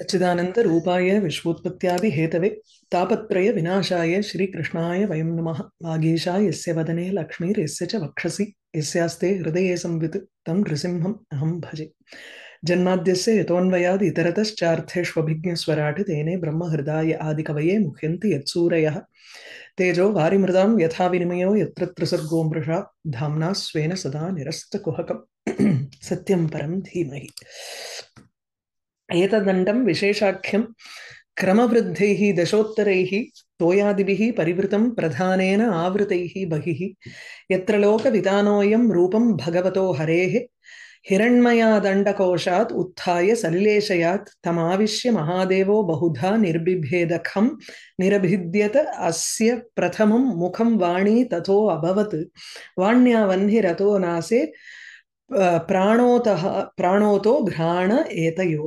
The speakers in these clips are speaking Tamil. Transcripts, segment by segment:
सच्चिदानंद रूपाय तापत्रय विश्वोत्पत्त्यादिहेतवे श्री श्रीकृष्णाय वयम नमः वागीशा यस्य वदने लक्ष्मी लक्ष्मीर्यस्य च वक्षसि यस्यास्ते हृदये संवित तं नृसिंहम् अहं भजे जन्माद्यस्य यतोऽन्वयाद् इतरतश्चार्थेष्वभिज्ञस्वराट् तेने ब्रह्महृदाय आदिकवये मुह्यन्ति यत्सूरयः तेजो वारिमृदां यथा विनिमयो यत्र त्रिसर्गो मृषा धाम्ना स्वेन सदा निरस्तकुहकम् सत्यं परं धीमहि एतदण्डं विशेषाख्यं क्रमवृद्धैः दशोत्तरैः तोयादिभिः परिवृतं प्रधानेन आवृतैः बहिः यत्र लोकविधानोऽयं रूपं भगवतो हरेः हिरण्मयादण्डकोशात् उत्थाय सल्लेशयात् तमाविश्य महादेवो बहुधा निर्बिभेदखं निरभिद्यत अस्य प्रथमं मुखं वाणी तथो अभवत् वाण्या वह्निरतो नासे பிராணோதா பிராணோதோ கிராண ஏதையோ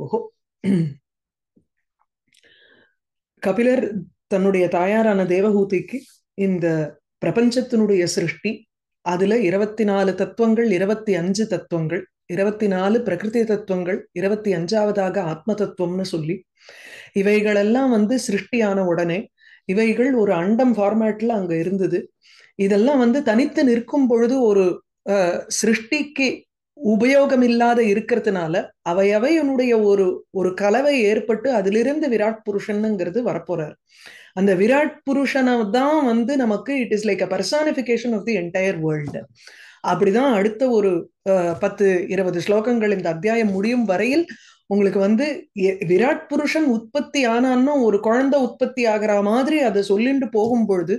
கபிலர் தன்னுடைய தாயாரான தேவகூதிக்கு இந்த பிரபஞ்சத்தினுடைய சிருஷ்டி அதுல இருபத்தி நாலு தத்துவங்கள் இருபத்தி அஞ்சு தத்துவங்கள் இருபத்தி நாலு பிரகிருதி தத்துவங்கள் இருபத்தி அஞ்சாவதாக ஆத்ம தத்துவம்னு சொல்லி இவைகளெல்லாம் வந்து சிருஷ்டியான உடனே இவைகள் ஒரு அண்டம் ஃபார்மேட்ல அங்க இருந்தது இதெல்லாம் வந்து தனித்து நிற்கும் பொழுது ஒரு சிருஷ்டிக்கு உபயோகம் இல்லாத இருக்கிறதுனால அவையவையனுடைய ஒரு ஒரு கலவை ஏற்பட்டு அதிலிருந்து விராட் புருஷனுங்கிறது வரப்போறாரு அந்த விராட் புருஷனை தான் வந்து நமக்கு it is like a personification of the entire world அப்படிதான் அடுத்த ஒரு பத்து இருபது ஸ்லோகங்கள் இந்த அத்தியாயம் முடியும் வரையில் உங்களுக்கு வந்து விராட் புருஷன் உற்பத்தி ஆனான்னு ஒரு குழந்தை உற்பத்தி ஆகிற மாதிரி அதை சொல்லிட்டு போகும் பொழுது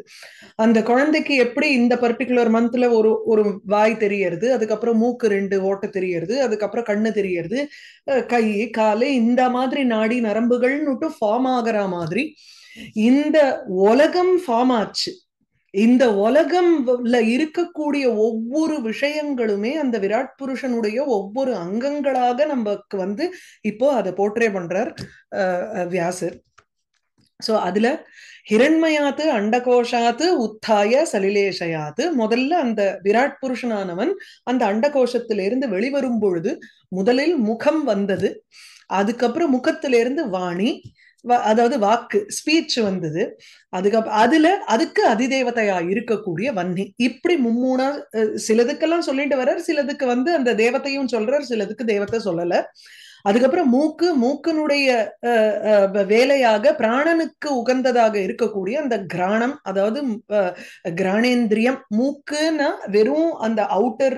அந்த குழந்தைக்கு எப்படி இந்த பர்டிகுலர் மந்த்ல ஒரு ஒரு வாய் தெரியறது அதுக்கப்புறம் மூக்கு ரெண்டு ஓட்ட தெரியறது அதுக்கப்புறம் கண்ணு தெரியறது கை காலு இந்த மாதிரி நாடி நரம்புகள்னுட்டு ஃபார்ம் ஆகிற மாதிரி இந்த உலகம் ஃபார்ம் ஆச்சு இந்த உலகம்ல இருக்கக்கூடிய ஒவ்வொரு விஷயங்களுமே அந்த விராட் புருஷனுடைய ஒவ்வொரு அங்கங்களாக நமக்கு வந்து இப்போ அதை போற்றே பண்றார் வியாசர் சோ அதுல ஹிரண்மயாத்து அண்டகோஷாத்து உத்தாய சலிலேஷயாத்து முதல்ல அந்த விராட் புருஷனானவன் அந்த அண்டகோஷத்திலிருந்து வெளிவரும் பொழுது முதலில் முகம் வந்தது அதுக்கப்புறம் முகத்திலிருந்து வாணி அதாவது வாக்கு ஸ்பீச் வந்தது அதுக்கப்புறம் அதுல அதுக்கு அதிதேவதையா இருக்கக்கூடிய வன்னி இப்படி மும்மூணா சிலதுக்கெல்லாம் சொல்லிட்டு வர்றார் சிலதுக்கு வந்து அந்த தேவத்தையும் சொல்றார் சிலதுக்கு தேவத்தை சொல்லல அதுக்கப்புறம் மூக்கு மூக்கனுடைய வேலையாக பிராணனுக்கு உகந்ததாக இருக்கக்கூடிய அந்த கிராணம் அதாவது கிராணேந்திரியம் மூக்குன்னா வெறும் அந்த அவுட்டர்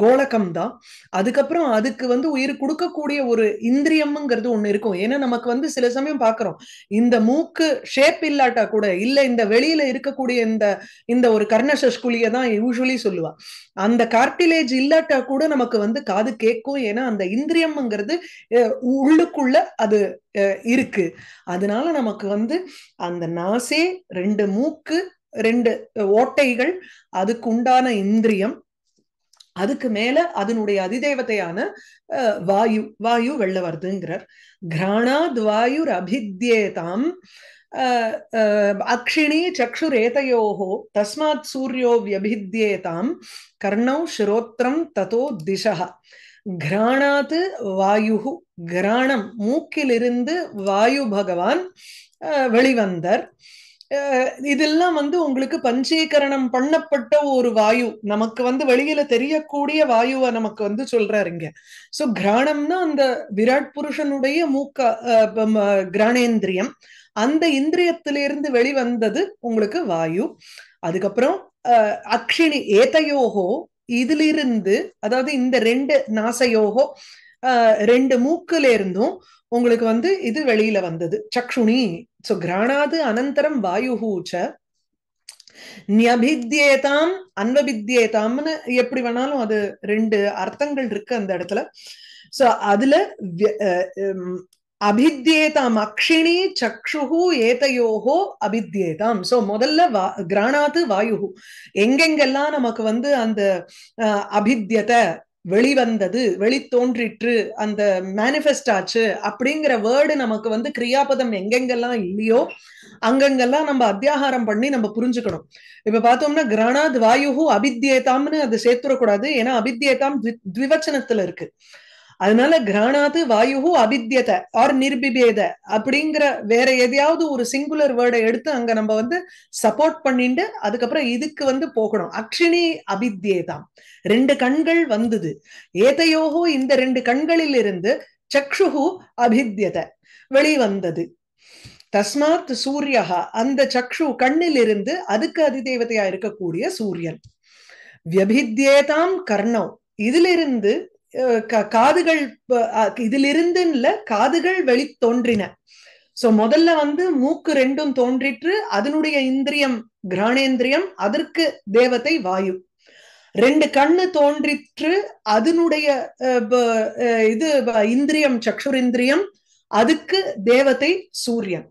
கோலகம் தான் அதுக்கப்புறம் அதுக்கு வந்து உயிர் கொடுக்கக்கூடிய ஒரு இந்திரியம்ங்கிறது ஒண்ணு இருக்கும் ஏன்னா நமக்கு வந்து சில சமயம் பாக்குறோம் இந்த மூக்கு ஷேப் இல்லாட்டா கூட இல்ல இந்த வெளியில இருக்கக்கூடிய இந்த இந்த ஒரு கர்ணசஷ்குலிய தான் யூஸ்வலி சொல்லுவா அந்த கார்டிலேஜ் இல்லாட்டா கூட நமக்கு வந்து காது கேட்கும் ஏன்னா அந்த இந்திரியம்ங்கிறது வந்து உள்ளுக்குள்ள அது இருக்கு அதனால நமக்கு வந்து அந்த நாசே ரெண்டு மூக்கு ரெண்டு ஓட்டைகள் அதுக்கு உண்டான இந்திரியம் அதுக்கு மேல அதனுடைய அதிதேவத்தையான வாயு வாயு வெள்ள வருதுங்கிறார் கிராணாத் வாயுர் அபித்யேதாம் அக்ஷிணி சக்ஷுரேதையோகோ தஸ்மாத் சூரியோ வியபித்யேதாம் கர்ணௌ சிரோத்திரம் ததோ திசா கிராணாது வாயுகு கிராணம் மூக்கிலிருந்து வாயு பகவான் வெளிவந்தர் இதெல்லாம் வந்து உங்களுக்கு பஞ்சீகரணம் பண்ணப்பட்ட ஒரு வாயு நமக்கு வந்து வெளியில தெரியக்கூடிய வாயுவை நமக்கு வந்து சொல்றாரு இங்க சோ கிராணம்னா அந்த விராட் புருஷனுடைய மூக்க கிராணேந்திரியம் அந்த இந்திரியத்திலிருந்து வெளிவந்தது உங்களுக்கு வாயு அதுக்கப்புறம் அக்ஷினி ஏதையோகோ இதிலிருந்து அதாவது இந்த ரெண்டு நாசையோகோ ரெண்டு மூக்குல இருந்தும் உங்களுக்கு வந்து இது வெளியில வந்தது சக்ஷுனி சோ கிராணாது அனந்தரம் வாயுஹூச்ச நியபித்யேதாம் அன்பபித்யேதாம்னு எப்படி வேணாலும் அது ரெண்டு அர்த்தங்கள் இருக்கு அந்த இடத்துல சோ அதுல அபித்யேதாம் அக்ஷிணி சக்ஷு ஏதையோஹோ அபித்யேதாம் ஸோ முதல்ல வா கிராணாத்து வாயுகு எங்கெங்கெல்லாம் நமக்கு வந்து அந்த அபித்தியத்தை வெளிவந்தது தோன்றிற்று அந்த மேனிஃபெஸ்ட் ஆச்சு அப்படிங்கிற வேர்டு நமக்கு வந்து கிரியாபதம் எங்கெங்கெல்லாம் இல்லையோ அங்கங்கெல்லாம் நம்ம அத்தியாகாரம் பண்ணி நம்ம புரிஞ்சுக்கணும் இப்ப பார்த்தோம்னா கிரணாத் வாயு அபித்தியேதாம்னு அது சேர்த்துடக்கூடாது ஏன்னா அபித்யேதாம் த்விவச்சனத்துல இருக்கு அதனால கிராணாத்து வாயு அபித்யத ஆர் நிர்பிபேத அப்படிங்கிற வேற எதையாவது ஒரு சிங்குலர் வேர்டை எடுத்து அங்க நம்ம வந்து சப்போர்ட் பண்ணிட்டு அதுக்கப்புறம் இதுக்கு வந்து போகணும் அக்ஷினி அபித்யேதாம் ரெண்டு கண்கள் வந்தது ஏதையோகோ இந்த ரெண்டு கண்களில் இருந்து சக்ஷுகு அபித்யத வெளிவந்தது தஸ்மாத் சூரியகா அந்த சக்ஷு கண்ணில் இருந்து அதுக்கு அதிதேவதையா இருக்கக்கூடிய சூரியன் வியபித்யேதாம் கர்ணம் இதிலிருந்து காதுகள் இதிலிருந்து இல்ல காதுகள் வெளி தோன்றின சோ முதல்ல வந்து மூக்கு ரெண்டும் தோன்றிற்று அதனுடைய இந்திரியம் கிராணேந்திரியம் அதற்கு தேவதை வாயு ரெண்டு கண்ணு தோன்றிற்று அதனுடைய இது இந்திரியம் சக்ஷுரிந்திரியம் அதுக்கு தேவதை சூரியன்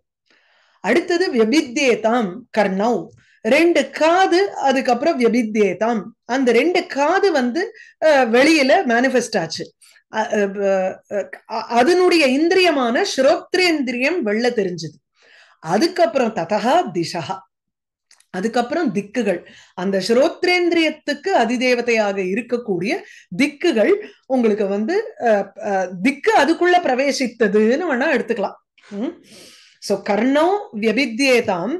அடுத்தது வெபித்தேதாம் கர்ணவ் ரெண்டு காது அதுக்கப்புறம் வியபித்தேதாம் அந்த ரெண்டு காது வந்து வெளியில மேனிஃபெஸ்ட் ஆச்சு அதனுடைய இந்திரியமான ஸ்ரோத்ரேந்திரியம் வெள்ள தெரிஞ்சது அதுக்கப்புறம் ததகா திசகா அதுக்கப்புறம் திக்குகள் அந்த ஸ்ரோத்ரேந்திரியத்துக்கு அதிதேவதையாக இருக்கக்கூடிய திக்குகள் உங்களுக்கு வந்து திக்கு அதுக்குள்ள பிரவேசித்ததுன்னு வேணா எடுத்துக்கலாம் சோ கர்ணோ வியபித்தியேதாம்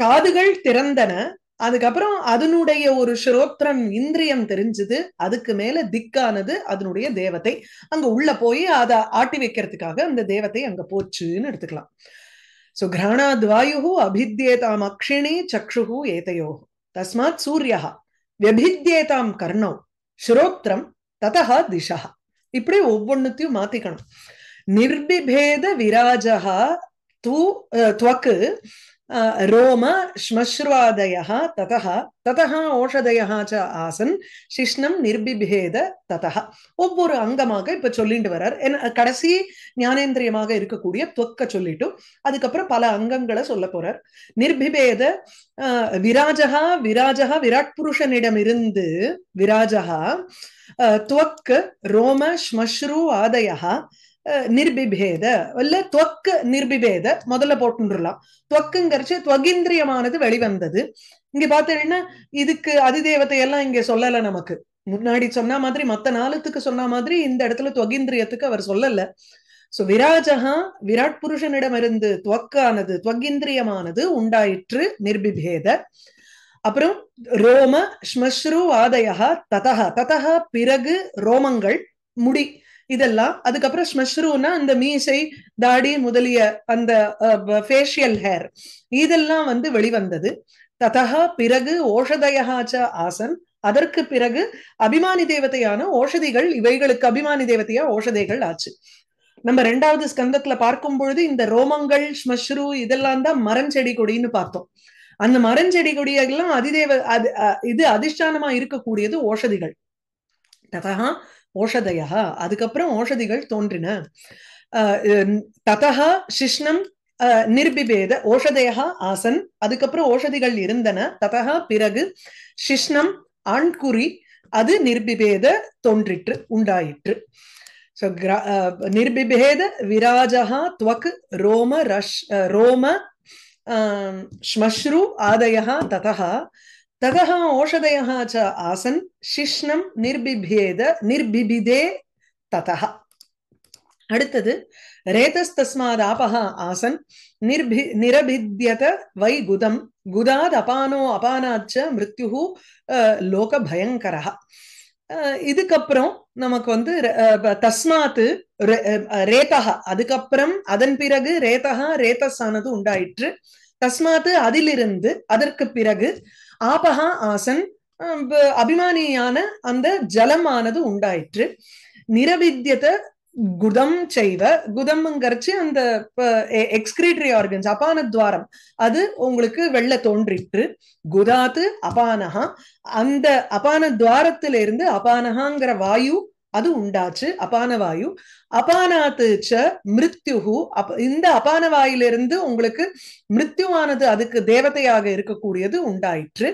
காதுகள் திறந்தன அதுக்கப்புறம் அதனுடைய ஒரு ஸ்ரோத்ரன் இந்திரியம் தெரிஞ்சது அதுக்கு மேல திக்கானது அதனுடைய தேவதை அங்க உள்ள போய் அதை ஆட்டி வைக்கிறதுக்காக அந்த தேவதை அங்க போச்சுன்னு எடுத்துக்கலாம் சோ கிராணாத்வாயு அபித்யேதாம் அக்ஷிணி சக்ஷுகு ஏதையோ தஸ்மாத் சூரியா வெபித்யேதாம் கர்ணம் ஸ்ரோத்ரம் ததா திசா இப்படி ஒவ்வொன்னுத்தையும் மாத்திக்கணும் நிர்பிபேத விராஜா தூ துவக்கு ரோம श्मश्र्वादयः ततः ततः ஓஷதயா ச ஆசன் சிஷ்ணம் நிர்பிபேத ததா ஒவ்வொரு அங்கமாக இப்ப சொல்லிட்டு வர்றார் கடைசி ஞானேந்திரியமாக இருக்கக்கூடிய துவக்க சொல்லிட்டு அதுக்கப்புறம் பல அங்கங்களை சொல்ல போறார் நிர்பிபேத விராஜா விராஜா விராட் புருஷனிடமிருந்து விராஜகா துவக்கு ரோம ஸ்மஸ்ரு ஆதயா நிர்பிபேத இல்ல துவக்கு நிர்பிபேத முதல்ல போட்டுலாம் துவக்குங்கிறச்சு துவகிந்திரியமானது வெளிவந்தது இங்க பாத்தீங்கன்னா இதுக்கு அதிதேவத்தை எல்லாம் இங்க சொல்லல நமக்கு முன்னாடி சொன்ன மாதிரி மத்த நாளத்துக்கு சொன்ன மாதிரி இந்த இடத்துல துவகிந்திரியத்துக்கு அவர் சொல்லல சோ விராஜகா விராட் புருஷனிடமிருந்து துவக்கானது துவகிந்திரியமானது உண்டாயிற்று நிர்பிபேத அப்புறம் ரோம ஸ்மஸ்ரு ஆதயா ததஹா ததஹா பிறகு ரோமங்கள் முடி இதெல்லாம் அதுக்கப்புறம் ஸ்மஸ்ரூனா அந்த மீசை தாடி முதலிய அந்த ஃபேஷியல் ஹேர் இதெல்லாம் வந்து வெளிவந்தது ததா பிறகு ஓஷதயாச்ச ஆசன் அதற்கு பிறகு அபிமானி தேவதையான ஓஷதிகள் இவைகளுக்கு அபிமானி தேவதையா ஓஷதைகள் ஆச்சு நம்ம ரெண்டாவது ஸ்கந்தத்துல பார்க்கும் பொழுது இந்த ரோமங்கள் ஸ்மஷ்ரு இதெல்லாம் தான் மரஞ்செடி கொடின்னு பார்த்தோம் அந்த மரஞ்செடி கொடியெல்லாம் அதிதேவ அது இது அதிஷ்டானமா இருக்கக்கூடியது ஓஷதிகள் ததா ஓஷதையா அதுக்கப்புறம் ஓஷதிகள் தோன்றின ததா சிஷ்ணம் நிர்பிபேத ஓஷதையா ஆசன் அதுக்கப்புறம் ஓஷதிகள் இருந்தன ததா பிறகு சிஷ்ணம் ஆண்குறி அது நிர்பிபேத தோன்றிற்று உண்டாயிற்று நிர்பிபேத விராஜா துவக் ரோம ரஷ் ரோம ஸ்மஸ்ரு ஆதயா ததா ததஹ ஓஷதயா ச ஆசன் சிஷ்ணம் நிர்பிபியேத நிர்பிபிதே ததஹ அடுத்தது தஸ்மாத் ஆபஹா ஆசன் நிர்பி நிரபித்யத வை குதம் குதாத் அபானோ அபானாச்ச லோக இதுக்கப்புறம் நமக்கு வந்து தஸ்மாத் ரேதஹா அதுக்கப்புறம் அதன் பிறகு ரேதஹா ஆனது உண்டாயிற்று தஸ்மாத்து அதிலிருந்து அதற்கு பிறகு ஆபஹா ஆசன் அபிமானியான அந்த ஜலமானது உண்டாயிற்று நிரவித்தியத குதம் செய்த குதம்ங்கிறச்சு அந்த எக்ஸ்கிரீட்ரி ஆர்கன்ஸ் அபான துவாரம் அது உங்களுக்கு வெள்ள தோன்றிற்று குதாத்து அபானஹா அந்த அபான துவாரத்திலிருந்து அபானஹாங்கிற வாயு அது உண்டாச்சு அபானவாயு அபானாத்து ச மிருத்யுகு அப் இந்த அபானவாயிலிருந்து உங்களுக்கு மிருத்யுவானது அதுக்கு தேவதையாக இருக்கக்கூடியது உண்டாயிற்று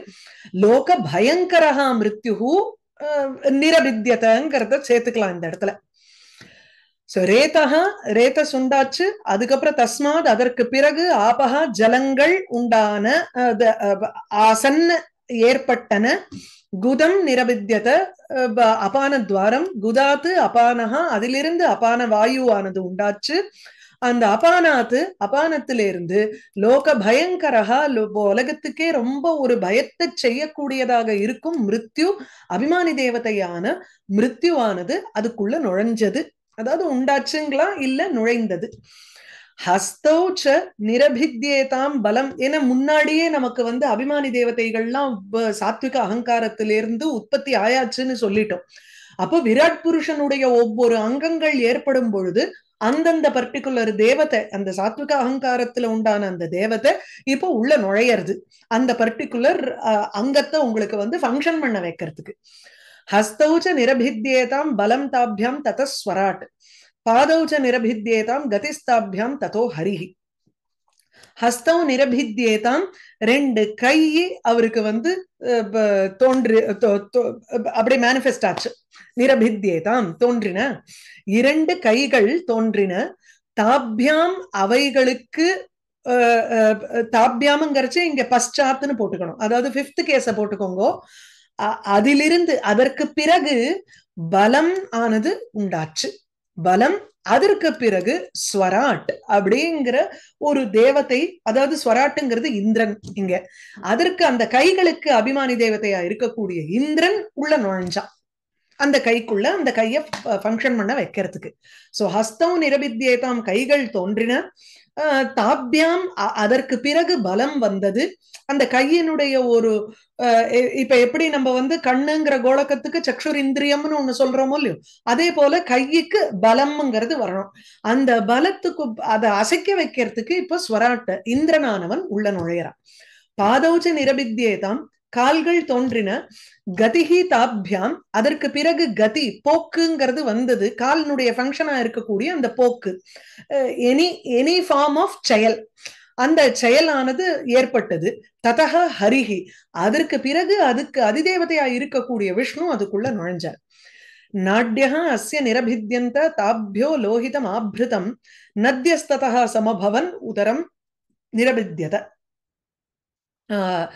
லோக பயங்கரகா மிருத்யுகு நிரபித்தியதங்கிறத சேர்த்துக்கலாம் இந்த இடத்துல சோ ரேதகா ரேத சுண்டாச்சு அதுக்கப்புறம் தஸ்மாத் அதற்கு பிறகு ஆபகா ஜலங்கள் உண்டான ஆசன்ன ஏற்பட்டன குதம் நிரபித்தியத அபான துவாரம் குதாத்து அபானஹா அதிலிருந்து அபான வாயுவானது உண்டாச்சு அந்த அபானாத்து அபானத்திலிருந்து லோக பயங்கரஹா உலகத்துக்கே ரொம்ப ஒரு பயத்தை செய்யக்கூடியதாக இருக்கும் மிருத்யு அபிமானி தேவதையான மிருத்யுவானது அதுக்குள்ள நுழைஞ்சது அதாவது உண்டாச்சுங்களா இல்ல நுழைந்தது ஹஸ்தௌச்ச நிரபித்யேதாம் பலம் என முன்னாடியே நமக்கு வந்து அபிமானி தேவதைகள்லாம் சாத்விக அகங்காரத்திலிருந்து உற்பத்தி ஆயாச்சுன்னு சொல்லிட்டோம் அப்போ விராட் புருஷனுடைய ஒவ்வொரு அங்கங்கள் ஏற்படும் பொழுது அந்தந்த பர்டிகுலர் தேவத்தை அந்த சாத்விக அகங்காரத்துல உண்டான அந்த தேவத்தை இப்போ உள்ள நுழையிறது அந்த பர்டிகுலர் அங்கத்தை உங்களுக்கு வந்து ஃபங்க்ஷன் பண்ண வைக்கிறதுக்கு ஹஸ்தௌச்ச நிரபித்யேதாம் பலம் தாபியம் ததஸ்வராட் पादौ च निरभिद्येतां கதிஸ்தாபியாம் ததோ ஹரிஹி ஹஸ்தம் நிரபித்யேதாம் ரெண்டு கை அவருக்கு வந்து தோன்றி அப்படி மேனிஃபெஸ்ட் ஆச்சு நிரபித்தியேதாம் தோன்றின இரண்டு கைகள் தோன்றின தாபியாம் அவைகளுக்கு தாபியாமங்கிறச்சு இங்க பஸ்டாத்துன்னு போட்டுக்கணும் அதாவது பிப்த் கேஸ போட்டுக்கோங்கோ அதிலிருந்து அதற்கு பிறகு பலம் ஆனது உண்டாச்சு பலம் அதற்கு பிறகு ஸ்வராட் அப்படிங்கிற ஒரு தேவத்தை அதாவது ஸ்வராட்டுங்கிறது இந்திரன் இங்க அதற்கு அந்த கைகளுக்கு அபிமானி தேவதையா இருக்கக்கூடிய இந்திரன் உள்ள நுழைஞ்சான் அந்த கைக்குள்ள அந்த கைய பங்கன் பண்ண வைக்கிறதுக்கு சோ ஹஸ்தம் தாம் கைகள் தோன்றின தாப்யாம் அதற்கு பிறகு பலம் வந்தது அந்த கையினுடைய ஒரு இப்ப எப்படி நம்ம வந்து கண்ணுங்கிற கோலக்கத்துக்கு சக்ஷுர் இந்திரியம்னு ஒண்ணு சொல்றோமோ இல்லையோ அதே போல கைக்கு பலம்ங்கிறது வரணும் அந்த பலத்துக்கு அதை அசைக்க வைக்கிறதுக்கு இப்ப ஸ்வராட்ட இந்திரனானவன் உள்ள நுழையிறான் பாதௌச்ச நிரபித்தியேதாம் கால்கள் தோன்றின கதிகி தாப்யாம் அதற்கு பிறகு கதி போக்குங்கிறது வந்தது காலினுடைய ஃபங்க்ஷனா இருக்கக்கூடிய அந்த போக்கு எனி எனி ஃபார்ம் ஆஃப் செயல் அந்த செயலானது ஏற்பட்டது ததக ஹரிஹி அதற்கு பிறகு அதுக்கு அதிதேவதையா இருக்கக்கூடிய விஷ்ணு அதுக்குள்ள நுழைஞ்சார் நாட்யா அஸ்ய நிரபித்யந்த தாபியோ லோகிதம் ஆபிருதம் நத்தியஸ்ததா சமபவன் உதரம் நிரபித்தியத ஆஹ்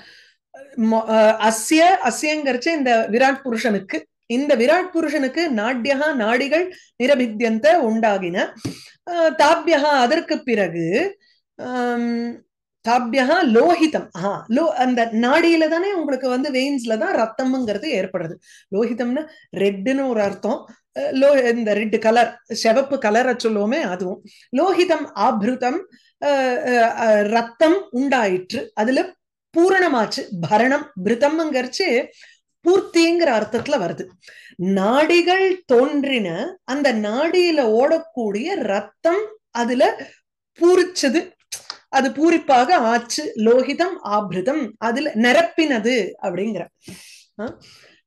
அஸ்ய அஸ்யங்கரிச்ச இந்த விராட் புருஷனுக்கு இந்த விராட் புருஷனுக்கு நாட்யகா நாடிகள் நிரபித்தியந்த உண்டாகின தாபியகா அதற்கு பிறகு தாபியகா லோஹிதம் ஆஹா லோ அந்த நாடியில தானே உங்களுக்கு வந்து வெயின்ஸ்ல தான் ரத்தம்ங்கிறது ஏற்படுறது லோஹிதம்னு ரெட்டுன்னு ஒரு அர்த்தம் லோ இந்த ரெட் கலர் செவப்பு கலரை சொல்லுவோமே அதுவும் லோஹிதம் ஆபிருதம் ரத்தம் உண்டாயிற்று அதுல பூரணமாச்சு பரணம் பிரிதம்ங்கிறச்சு பூர்த்திங்கிற அர்த்தத்துல வருது நாடிகள் தோன்றின அந்த நாடியில ஓடக்கூடிய ரத்தம் அதுல பூரிச்சது அது பூரிப்பாக ஆச்சு லோகிதம் ஆபிருதம் அதுல நிரப்பினது அப்படிங்கிற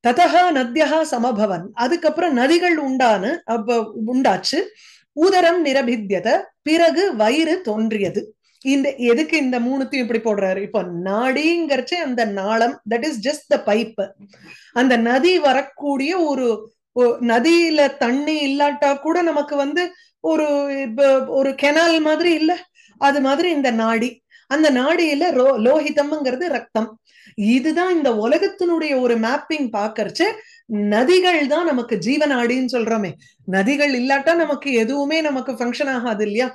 ததகா நத்தியா சமபவன் அதுக்கப்புறம் நதிகள் உண்டான உண்டாச்சு உதரம் நிரபித்தியத பிறகு வயிறு தோன்றியது இந்த எதுக்கு இந்த மூணுத்தையும் இப்படி போடுறாரு இப்ப நாடிங்கிறச்சு அந்த நாளம் that is just the pipe அந்த நதி வரக்கூடிய ஒரு நதியில தண்ணி இல்லாட்டா கூட நமக்கு வந்து ஒரு ஒரு கெனால் மாதிரி இல்ல அது மாதிரி இந்த நாடி அந்த நாடியில ரோ லோஹிதம்ங்கிறது ரத்தம் இதுதான் இந்த உலகத்தினுடைய ஒரு மேப்பிங் பாக்கறச்ச நதிகள் தான் நமக்கு ஜீவநாடின்னு சொல்றோமே நதிகள் இல்லாட்டா நமக்கு எதுவுமே நமக்கு ஃபங்க்ஷன் ஆகாது இல்லையா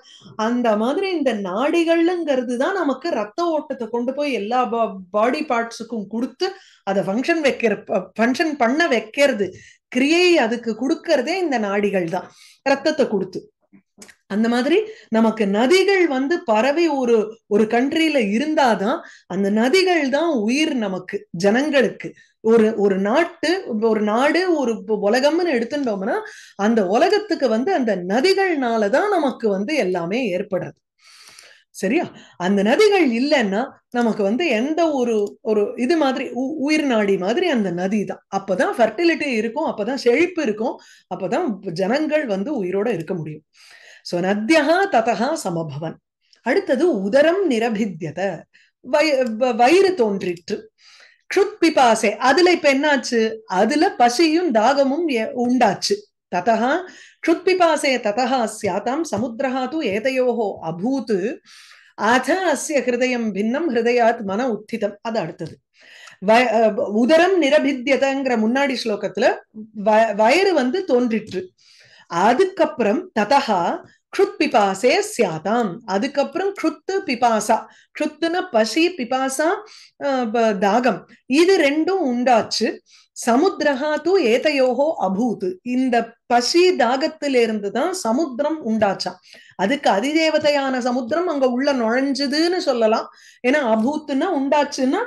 அந்த மாதிரி இந்த நாடிகள்ங்கிறது தான் நமக்கு ரத்த ஓட்டத்தை கொண்டு போய் எல்லா பாடி பார்ட்ஸுக்கும் கொடுத்து அதை ஃபங்க்ஷன் வைக்கிற ஃபங்க்ஷன் பண்ண வைக்கிறது கிரியை அதுக்கு கொடுக்கறதே இந்த நாடிகள் தான் ரத்தத்தை கொடுத்து அந்த மாதிரி நமக்கு நதிகள் வந்து பறவை ஒரு ஒரு கண்ட்ரியில இருந்தாதான் அந்த நதிகள் தான் உயிர் நமக்கு ஜனங்களுக்கு ஒரு ஒரு நாட்டு ஒரு நாடு ஒரு உலகம்னு எடுத்துட்டோம்னா அந்த உலகத்துக்கு வந்து அந்த நதிகள்னாலதான் நமக்கு வந்து எல்லாமே ஏற்படுறது சரியா அந்த நதிகள் இல்லைன்னா நமக்கு வந்து எந்த ஒரு ஒரு இது மாதிரி உயிர் நாடி மாதிரி அந்த நதி தான் அப்பதான் ஃபர்டிலிட்டி இருக்கும் அப்பதான் செழிப்பு இருக்கும் அப்பதான் ஜனங்கள் வந்து உயிரோட இருக்க முடியும் சோ நத்தியகா ததகா சமபவன் அடுத்தது உதரம் நிரபித்தியத வயிறு தோன்றிற்று பிபாசே அதுல இப்ப என்னாச்சு அதுல பசியும் தாகமும் உண்டாச்சு ததகா பிபாசே ததகா சியாதாம் சமுத்திரஹா தூ ஏதையோஹோ அபூத் அத அஸ்ய ஹிருதயம் பின்னம் ஹிருதயாத் மன உத்திதம் அது அடுத்தது உதரம் நிரபித்தியதங்கிற முன்னாடி ஸ்லோகத்துல வயறு வந்து தோன்றிற்று அதுக்கப்புறம் ததகா க்ருத் பிபாசே சியாதாம் அதுக்கப்புறம் க்ருத்து பிபாசா க்ருத்துன பசி பிபாசா தாகம் இது ரெண்டும் உண்டாச்சு சமுத்திரகா தூ ஏதையோகோ அபூது இந்த பசி தாகத்திலிருந்து தான் சமுத்திரம் உண்டாச்சா அதுக்கு அதிதேவதையான சமுத்திரம் அங்க உள்ள நுழைஞ்சுதுன்னு சொல்லலாம் ஏன்னா அபூத்துன்னா உண்டாச்சுன்னா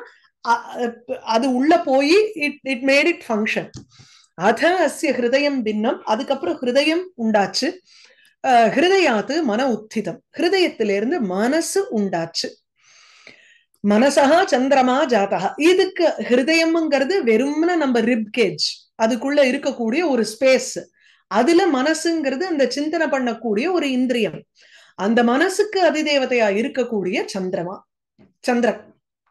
அது உள்ள போய் it it made it function அத அஸ்ய ஹிருதயம் பின்னம் அதுக்கப்புறம் ஹிருதயம் உண்டாச்சு ஹிருதயாது மன உத்திதம் ஹிருதயத்திலிருந்து மனசு உண்டாச்சு மனசா சந்திரமா ஜாதகா இதுக்கு ஹிருதயம்ங்கிறது வெறும்னா நம்ம ரிப்கேஜ் அதுக்குள்ள இருக்கக்கூடிய ஒரு ஸ்பேஸ் அதுல மனசுங்கிறது அந்த சிந்தனை பண்ணக்கூடிய ஒரு இந்திரியம் அந்த மனசுக்கு அதிதேவதையா இருக்கக்கூடிய சந்திரமா சந்திர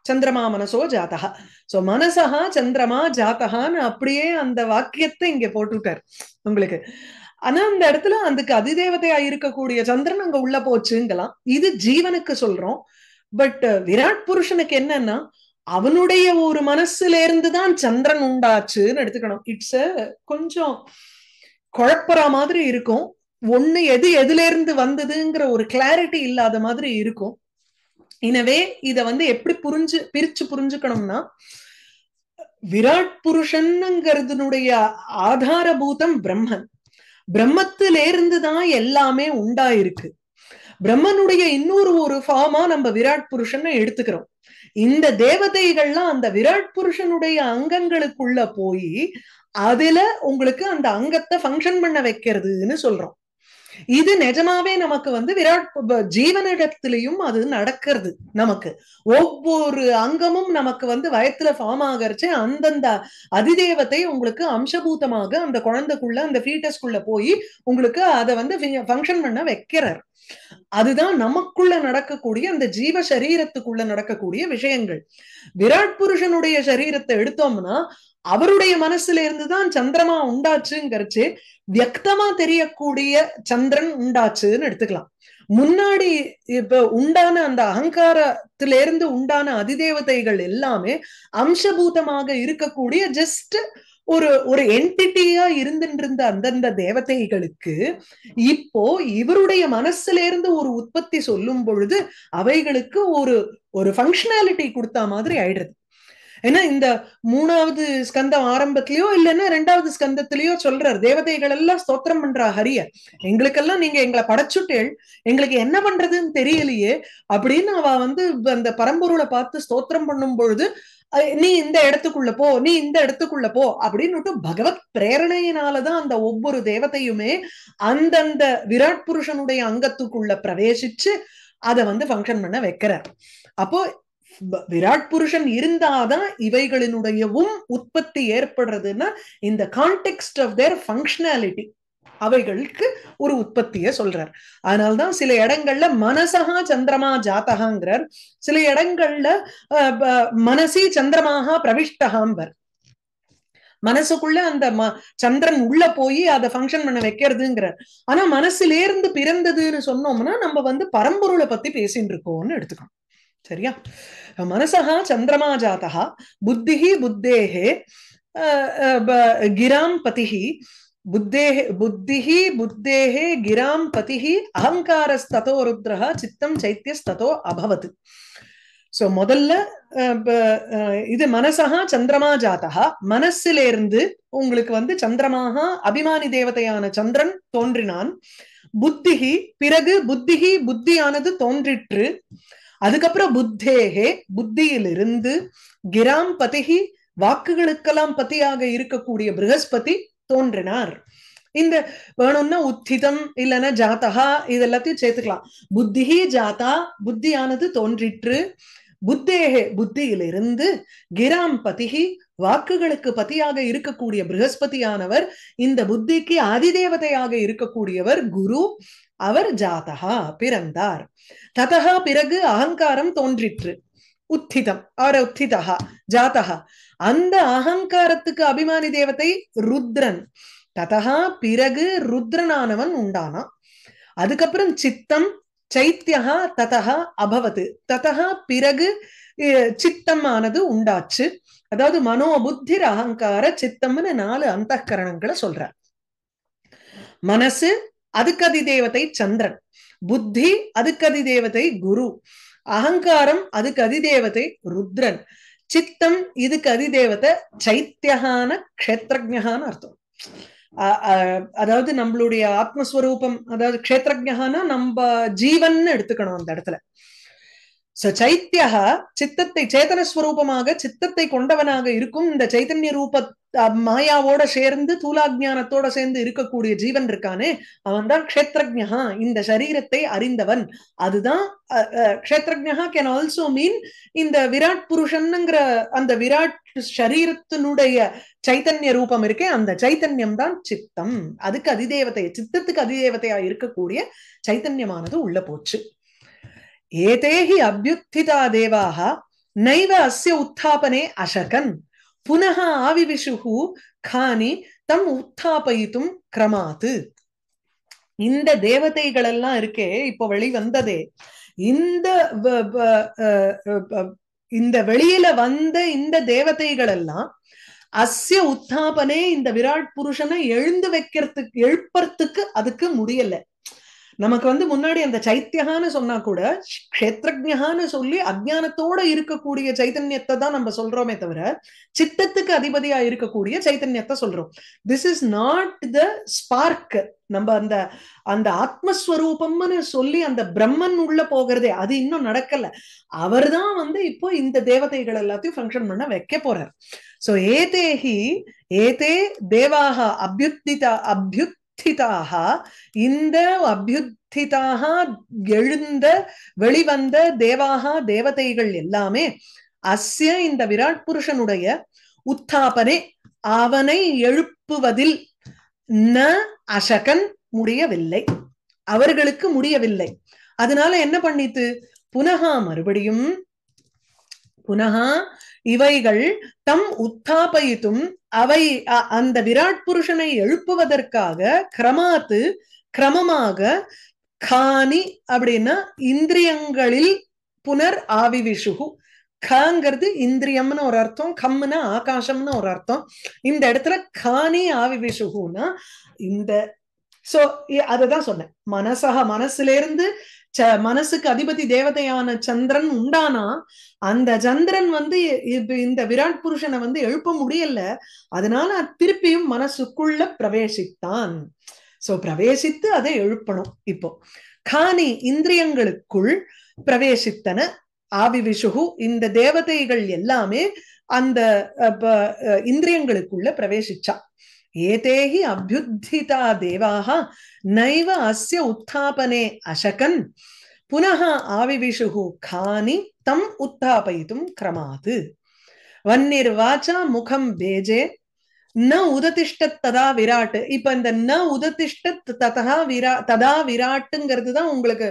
சந்திரமா மனசோ ஜாதகா சோ மனசகா சந்திரமா ஜாதகான்னு அப்படியே அந்த வாக்கியத்தை இங்க போட்டிருக்காரு உங்களுக்கு ஆனா அந்த இடத்துல அதுக்கு அதிதேவதையா இருக்கக்கூடிய சந்திரன் அங்க உள்ள போச்சுங்கலாம் இது ஜீவனுக்கு சொல்றோம் பட் விராட் புருஷனுக்கு என்னன்னா அவனுடைய ஒரு மனசுல இருந்துதான் சந்திரன் உண்டாச்சுன்னு எடுத்துக்கணும் இட்ஸ் கொஞ்சம் குழப்பற மாதிரி இருக்கும் ஒண்ணு எது எதுல இருந்து வந்ததுங்கிற ஒரு கிளாரிட்டி இல்லாத மாதிரி இருக்கும் எனவே இத வந்து எப்படி புரிஞ்சு பிரிச்சு புரிஞ்சுக்கணும்னா விராட் புருஷன்ங்கிறதுனுடைய ஆதாரபூதம் பிரம்மன் பிரம்மத்திலிருந்து தான் எல்லாமே உண்டாயிருக்கு பிரம்மனுடைய இன்னொரு ஒரு ஃபார்மா நம்ம விராட் புருஷனை எடுத்துக்கிறோம் இந்த தேவதைகள்லாம் அந்த விராட் புருஷனுடைய அங்கங்களுக்குள்ள போய் அதுல உங்களுக்கு அந்த அங்கத்தை ஃபங்க்ஷன் பண்ண வைக்கிறதுன்னு சொல்றோம் இது நிஜமாவே நமக்கு வந்து விராட் ஜீவனிடத்திலையும் அது நடக்கிறது நமக்கு ஒவ்வொரு அங்கமும் நமக்கு வந்து வயத்துல ஃபார்ம் ஆகிறச்சு அந்தந்த அதிதேவத்தை உங்களுக்கு அம்சபூதமாக அந்த குழந்தைக்குள்ள அந்த ஃபீட்டஸ்குள்ள போய் உங்களுக்கு அதை வந்து ஃபங்க்ஷன் பண்ண வைக்கிறார் அதுதான் நமக்குள்ள நடக்கக்கூடிய அந்த ஜீவ சரீரத்துக்குள்ள நடக்கக்கூடிய விஷயங்கள் விராட் புருஷனுடைய சரீரத்தை எடுத்தோம்னா அவருடைய மனசுல இருந்துதான் சந்திரமா உண்டாச்சுங்கிறச்சு வியக்தமா தெரியக்கூடிய சந்திரன் உண்டாச்சுன்னு எடுத்துக்கலாம் முன்னாடி இப்ப உண்டான அந்த அகங்காரத்தில இருந்து உண்டான அதிதேவதைகள் எல்லாமே அம்சபூதமாக இருக்கக்கூடிய ஜஸ்ட் ஒரு ஒரு என்டிட்டியா இருந்துருந்த அந்தந்த தேவதைகளுக்கு இப்போ இவருடைய மனசுல இருந்து ஒரு உற்பத்தி சொல்லும் பொழுது அவைகளுக்கு ஒரு ஒரு ஃபங்க்ஷனாலிட்டி கொடுத்த மாதிரி ஆயிடுறது ஏன்னா இந்த மூணாவது ஸ்கந்தம் ஆரம்பத்திலயோ இல்லைன்னா ரெண்டாவது ஸ்கந்தத்திலயோ சொல்றார் தேவதைகள் எல்லாம் ஸ்தோத்திரம் பண்றா ஹரிய எங்களுக்கெல்லாம் நீங்க எங்களை படைச்சுட்டேள் எங்களுக்கு என்ன பண்றதுன்னு தெரியலையே அப்படின்னு அவ வந்து அந்த பரம்பொருளை பார்த்து ஸ்தோத்திரம் பண்ணும் பொழுது நீ இந்த இடத்துக்குள்ள போ நீ இந்த இடத்துக்குள்ள போ அப்படின்னுட்டு பகவத் பிரேரணையினாலதான் அந்த ஒவ்வொரு தேவதையுமே அந்தந்த விராட் புருஷனுடைய அங்கத்துக்குள்ள பிரவேசிச்சு அதை வந்து ஃபங்க்ஷன் பண்ண வைக்கிறார் அப்போ விராட் புருஷன் இருந்தாதான் இவைகளினுடையவும் உற்பத்தி ஏற்படுறதுன்னா இந்த கான்டெக்ட் ஆஃப் தேர் ஃபங்க்ஷனாலிட்டி அவைகளுக்கு ஒரு உற்பத்திய சொல்றார் அதனால்தான் சில இடங்கள்ல மனசகா சந்திரமா ஜாத்தகாங்கிறார் சில இடங்கள்ல மனசி சந்திரமாக பிரவிஷ்டகாம்பர் மனசுக்குள்ள அந்த ம சந்திரன் உள்ள போய் அதை ஃபங்க்ஷன் பண்ண வைக்கிறதுங்கிறார் ஆனா மனசுல இருந்து பிறந்ததுன்னு சொன்னோம்னா நம்ம வந்து பரம்பொருளை பத்தி பேசிட்டு இருக்கோம்னு எடுத்துக்கணும் சரியா மனசா சந்திரமா ஜாத்தா புத்தி புத்தேः गिरां पतिः बुद्धेः बुद्धिः बुद्धेः गिरां पतिः अहङ्कारस्ततो रुद्रः चित्तं चैत्यस्ततो अभवत् ஸோ முதல்ல இது மனசகா சந்திரமா ஜாத்தகா மனசுல உங்களுக்கு வந்து சந்திரமாக அபிமானி தேவதையான சந்திரன் தோன்றினான் புத்திகி பிறகு புத்திகி புத்தியானது தோன்றிற்று அதுக்கப்புறம் புத்தேகே புத்தியிலிருந்து கிராம் பதிகி வாக்குகளுக்கெல்லாம் பத்தியாக இருக்கக்கூடிய பிரகஸ்பதி தோன்றினார் இந்த வேணும்னா உத்திதம் இல்லைன்னா ஜாத்தகா இது எல்லாத்தையும் சேர்த்துக்கலாம் புத்திஹி ஜாத்தா புத்தியானது தோன்றிற்று புத்தேகே புத்தியிலிருந்து கிராம் பதிகி வாக்குகளுக்கு பதியாக இருக்கக்கூடிய பிரகஸ்பதியானவர் இந்த புத்திக்கு அதிதேவதையாக இருக்கக்கூடியவர் குரு அவர் ஜாதகா பிறந்தார் ததகா பிறகு அகங்காரம் தோன்றிற்று உத்திதம் அவர உத்திதா ஜாதகா அந்த அகங்காரத்துக்கு அபிமானி தேவத்தை ருத்ரன் ததகா பிறகு ருத்ரனானவன் உண்டானா அதுக்கப்புறம் சித்தம் சைத்தியகா ததகா அபவது ததகா பிறகு சித்தம் ஆனது உண்டாச்சு அதாவது மனோபுத்திர அகங்கார சித்தம்னு நாலு அந்த கரணங்களை சொல்றார் மனசு அதுக்கதி தேவத்தை சந்திரன் புத்தி அதுக்கு அதிதேவதை குரு அகங்காரம் அதுக்கு அதிதேவதை ருத்ரன் சித்தம் இதுக்கு அதிதேவதை சைத்தியகான கஷேத்திரஜகான்னு அர்த்தம் அதாவது நம்மளுடைய ஆத்மஸ்வரூபம் அதாவது க்ஷேத்திரஜகானா நம்ம ஜீவன் எடுத்துக்கணும் அந்த இடத்துல சோ சைத்தியா சித்தத்தை சேதனஸ்வரூபமாக சித்தத்தை கொண்டவனாக இருக்கும் இந்த சைத்தன்ய ரூப மாயாவோட சேர்ந்து தூலாஜானத்தோட சேர்ந்து இருக்கக்கூடிய ஜீவன் இருக்கானே அவன் தான் கஷேத்ரஜா இந்த சரீரத்தை அறிந்தவன் அதுதான் கஷேத்ரஜா கேன் ஆல்சோ மீன் இந்த விராட் புருஷன்ங்கிற அந்த விராட் சரீரத்தினுடைய சைத்தன்ய ரூபம் இருக்கே அந்த சைத்தன்யம் தான் சித்தம் அதுக்கு அதிதேவத்தை சித்தத்துக்கு அதிதேவத்தையா இருக்கக்கூடிய சைத்தன்யமானது உள்ள போச்சு ஏதேஹி அபியுத்திதா தேவாக நைவ அஸ்ய உத்தாபனே அசகன் புனः ஆவிவிஷுः காணி தம் உத்தாபயித்தும் கிரமாத்து இந்த தேவதைகள் எல்லாம் இருக்கே இப்போ வெளி வந்ததே இந்த இந்த வெளியில வந்த இந்த தேவதைகள் எல்லாம் அஸ்ய உத்தாபனே இந்த விராட் புருஷனை எழுந்து வைக்கிறதுக்கு எழுப்பறதுக்கு அதுக்கு முடியல நமக்கு வந்து முன்னாடி அந்த சைத்தியகான்னு சொன்னா கூட கஷேத்திரஜகான்னு சொல்லி அஜானத்தோட இருக்கக்கூடிய சைத்தன்யத்தை தான் நம்ம சொல்றோமே தவிர சித்தத்துக்கு அதிபதியா இருக்கக்கூடிய சைத்தன்யத்தை சொல்றோம் this is not the spark நம்ம அந்த அந்த ஆத்மஸ்வரூபம்னு சொல்லி அந்த பிரம்மன் உள்ள போகிறதே அது இன்னும் நடக்கல அவர் தான் வந்து இப்போ இந்த தேவதைகள் எல்லாத்தையும் ஃபங்க்ஷன் பண்ண வைக்க போறார் சோ ஏதேஹி ஏதே தேவாக அபியுத்தித அபியுத் அபியுத்திதாக இந்த அபியுத்திதாக எழுந்த வெளிவந்த தேவாக தேவதைகள் எல்லாமே அஸ்ய இந்த விராட் புருஷனுடைய உத்தாபனே அவனை எழுப்புவதில் ந அசகன் முடியவில்லை அவர்களுக்கு முடியவில்லை அதனால என்ன பண்ணித்து புனகா மறுபடியும் புனகா இவைகள் தம் உத்தாபயித்தும் அவை அந்த விராட் புருஷனை எழுப்புவதற்காக கிரமாத்து கிரமமாக காணி அப்படின்னா இந்திரியங்களில் புனர் ஆவிவிஷுகு கங்கிறது இந்திரியம்னு ஒரு அர்த்தம் கம்முனா ஆகாசம்னு ஒரு அர்த்தம் இந்த இடத்துல காணி ஆவிவிஷுகுன்னா இந்த சோ அதுதான் சொன்னேன் மனசக மனசுல இருந்து ச மனசுக்கு அதிபதி தேவதையான சந்திரன் உண்டானா அந்த சந்திரன் வந்து இந்த விராட் புருஷனை வந்து எழுப்ப முடியல அதனால திருப்பியும் மனசுக்குள்ள பிரவேசித்தான் சோ பிரவேசித்து அதை எழுப்பணும் இப்போ காணி இந்திரியங்களுக்குள் பிரவேசித்தன ஆவி விஷுகு இந்த தேவதைகள் எல்லாமே அந்த இந்திரியங்களுக்குள்ள பிரவேசிச்சா ஏதே ஹி அபியுத்திதா தேவாக நைவ அஸ்ய உத்தாபனே அசகன் புனக ஆவிவிஷுகு கானி தம் உத்தாபயித்தும் கிரமாது வன்னிர்வாச்சா முகம் பேஜே ந உததிஷ்டத் ததா விராட்டு இப்ப இந்த ந உததிஷ்டத் ததா விரா ததா விராட்டுங்கிறது தான் உங்களுக்கு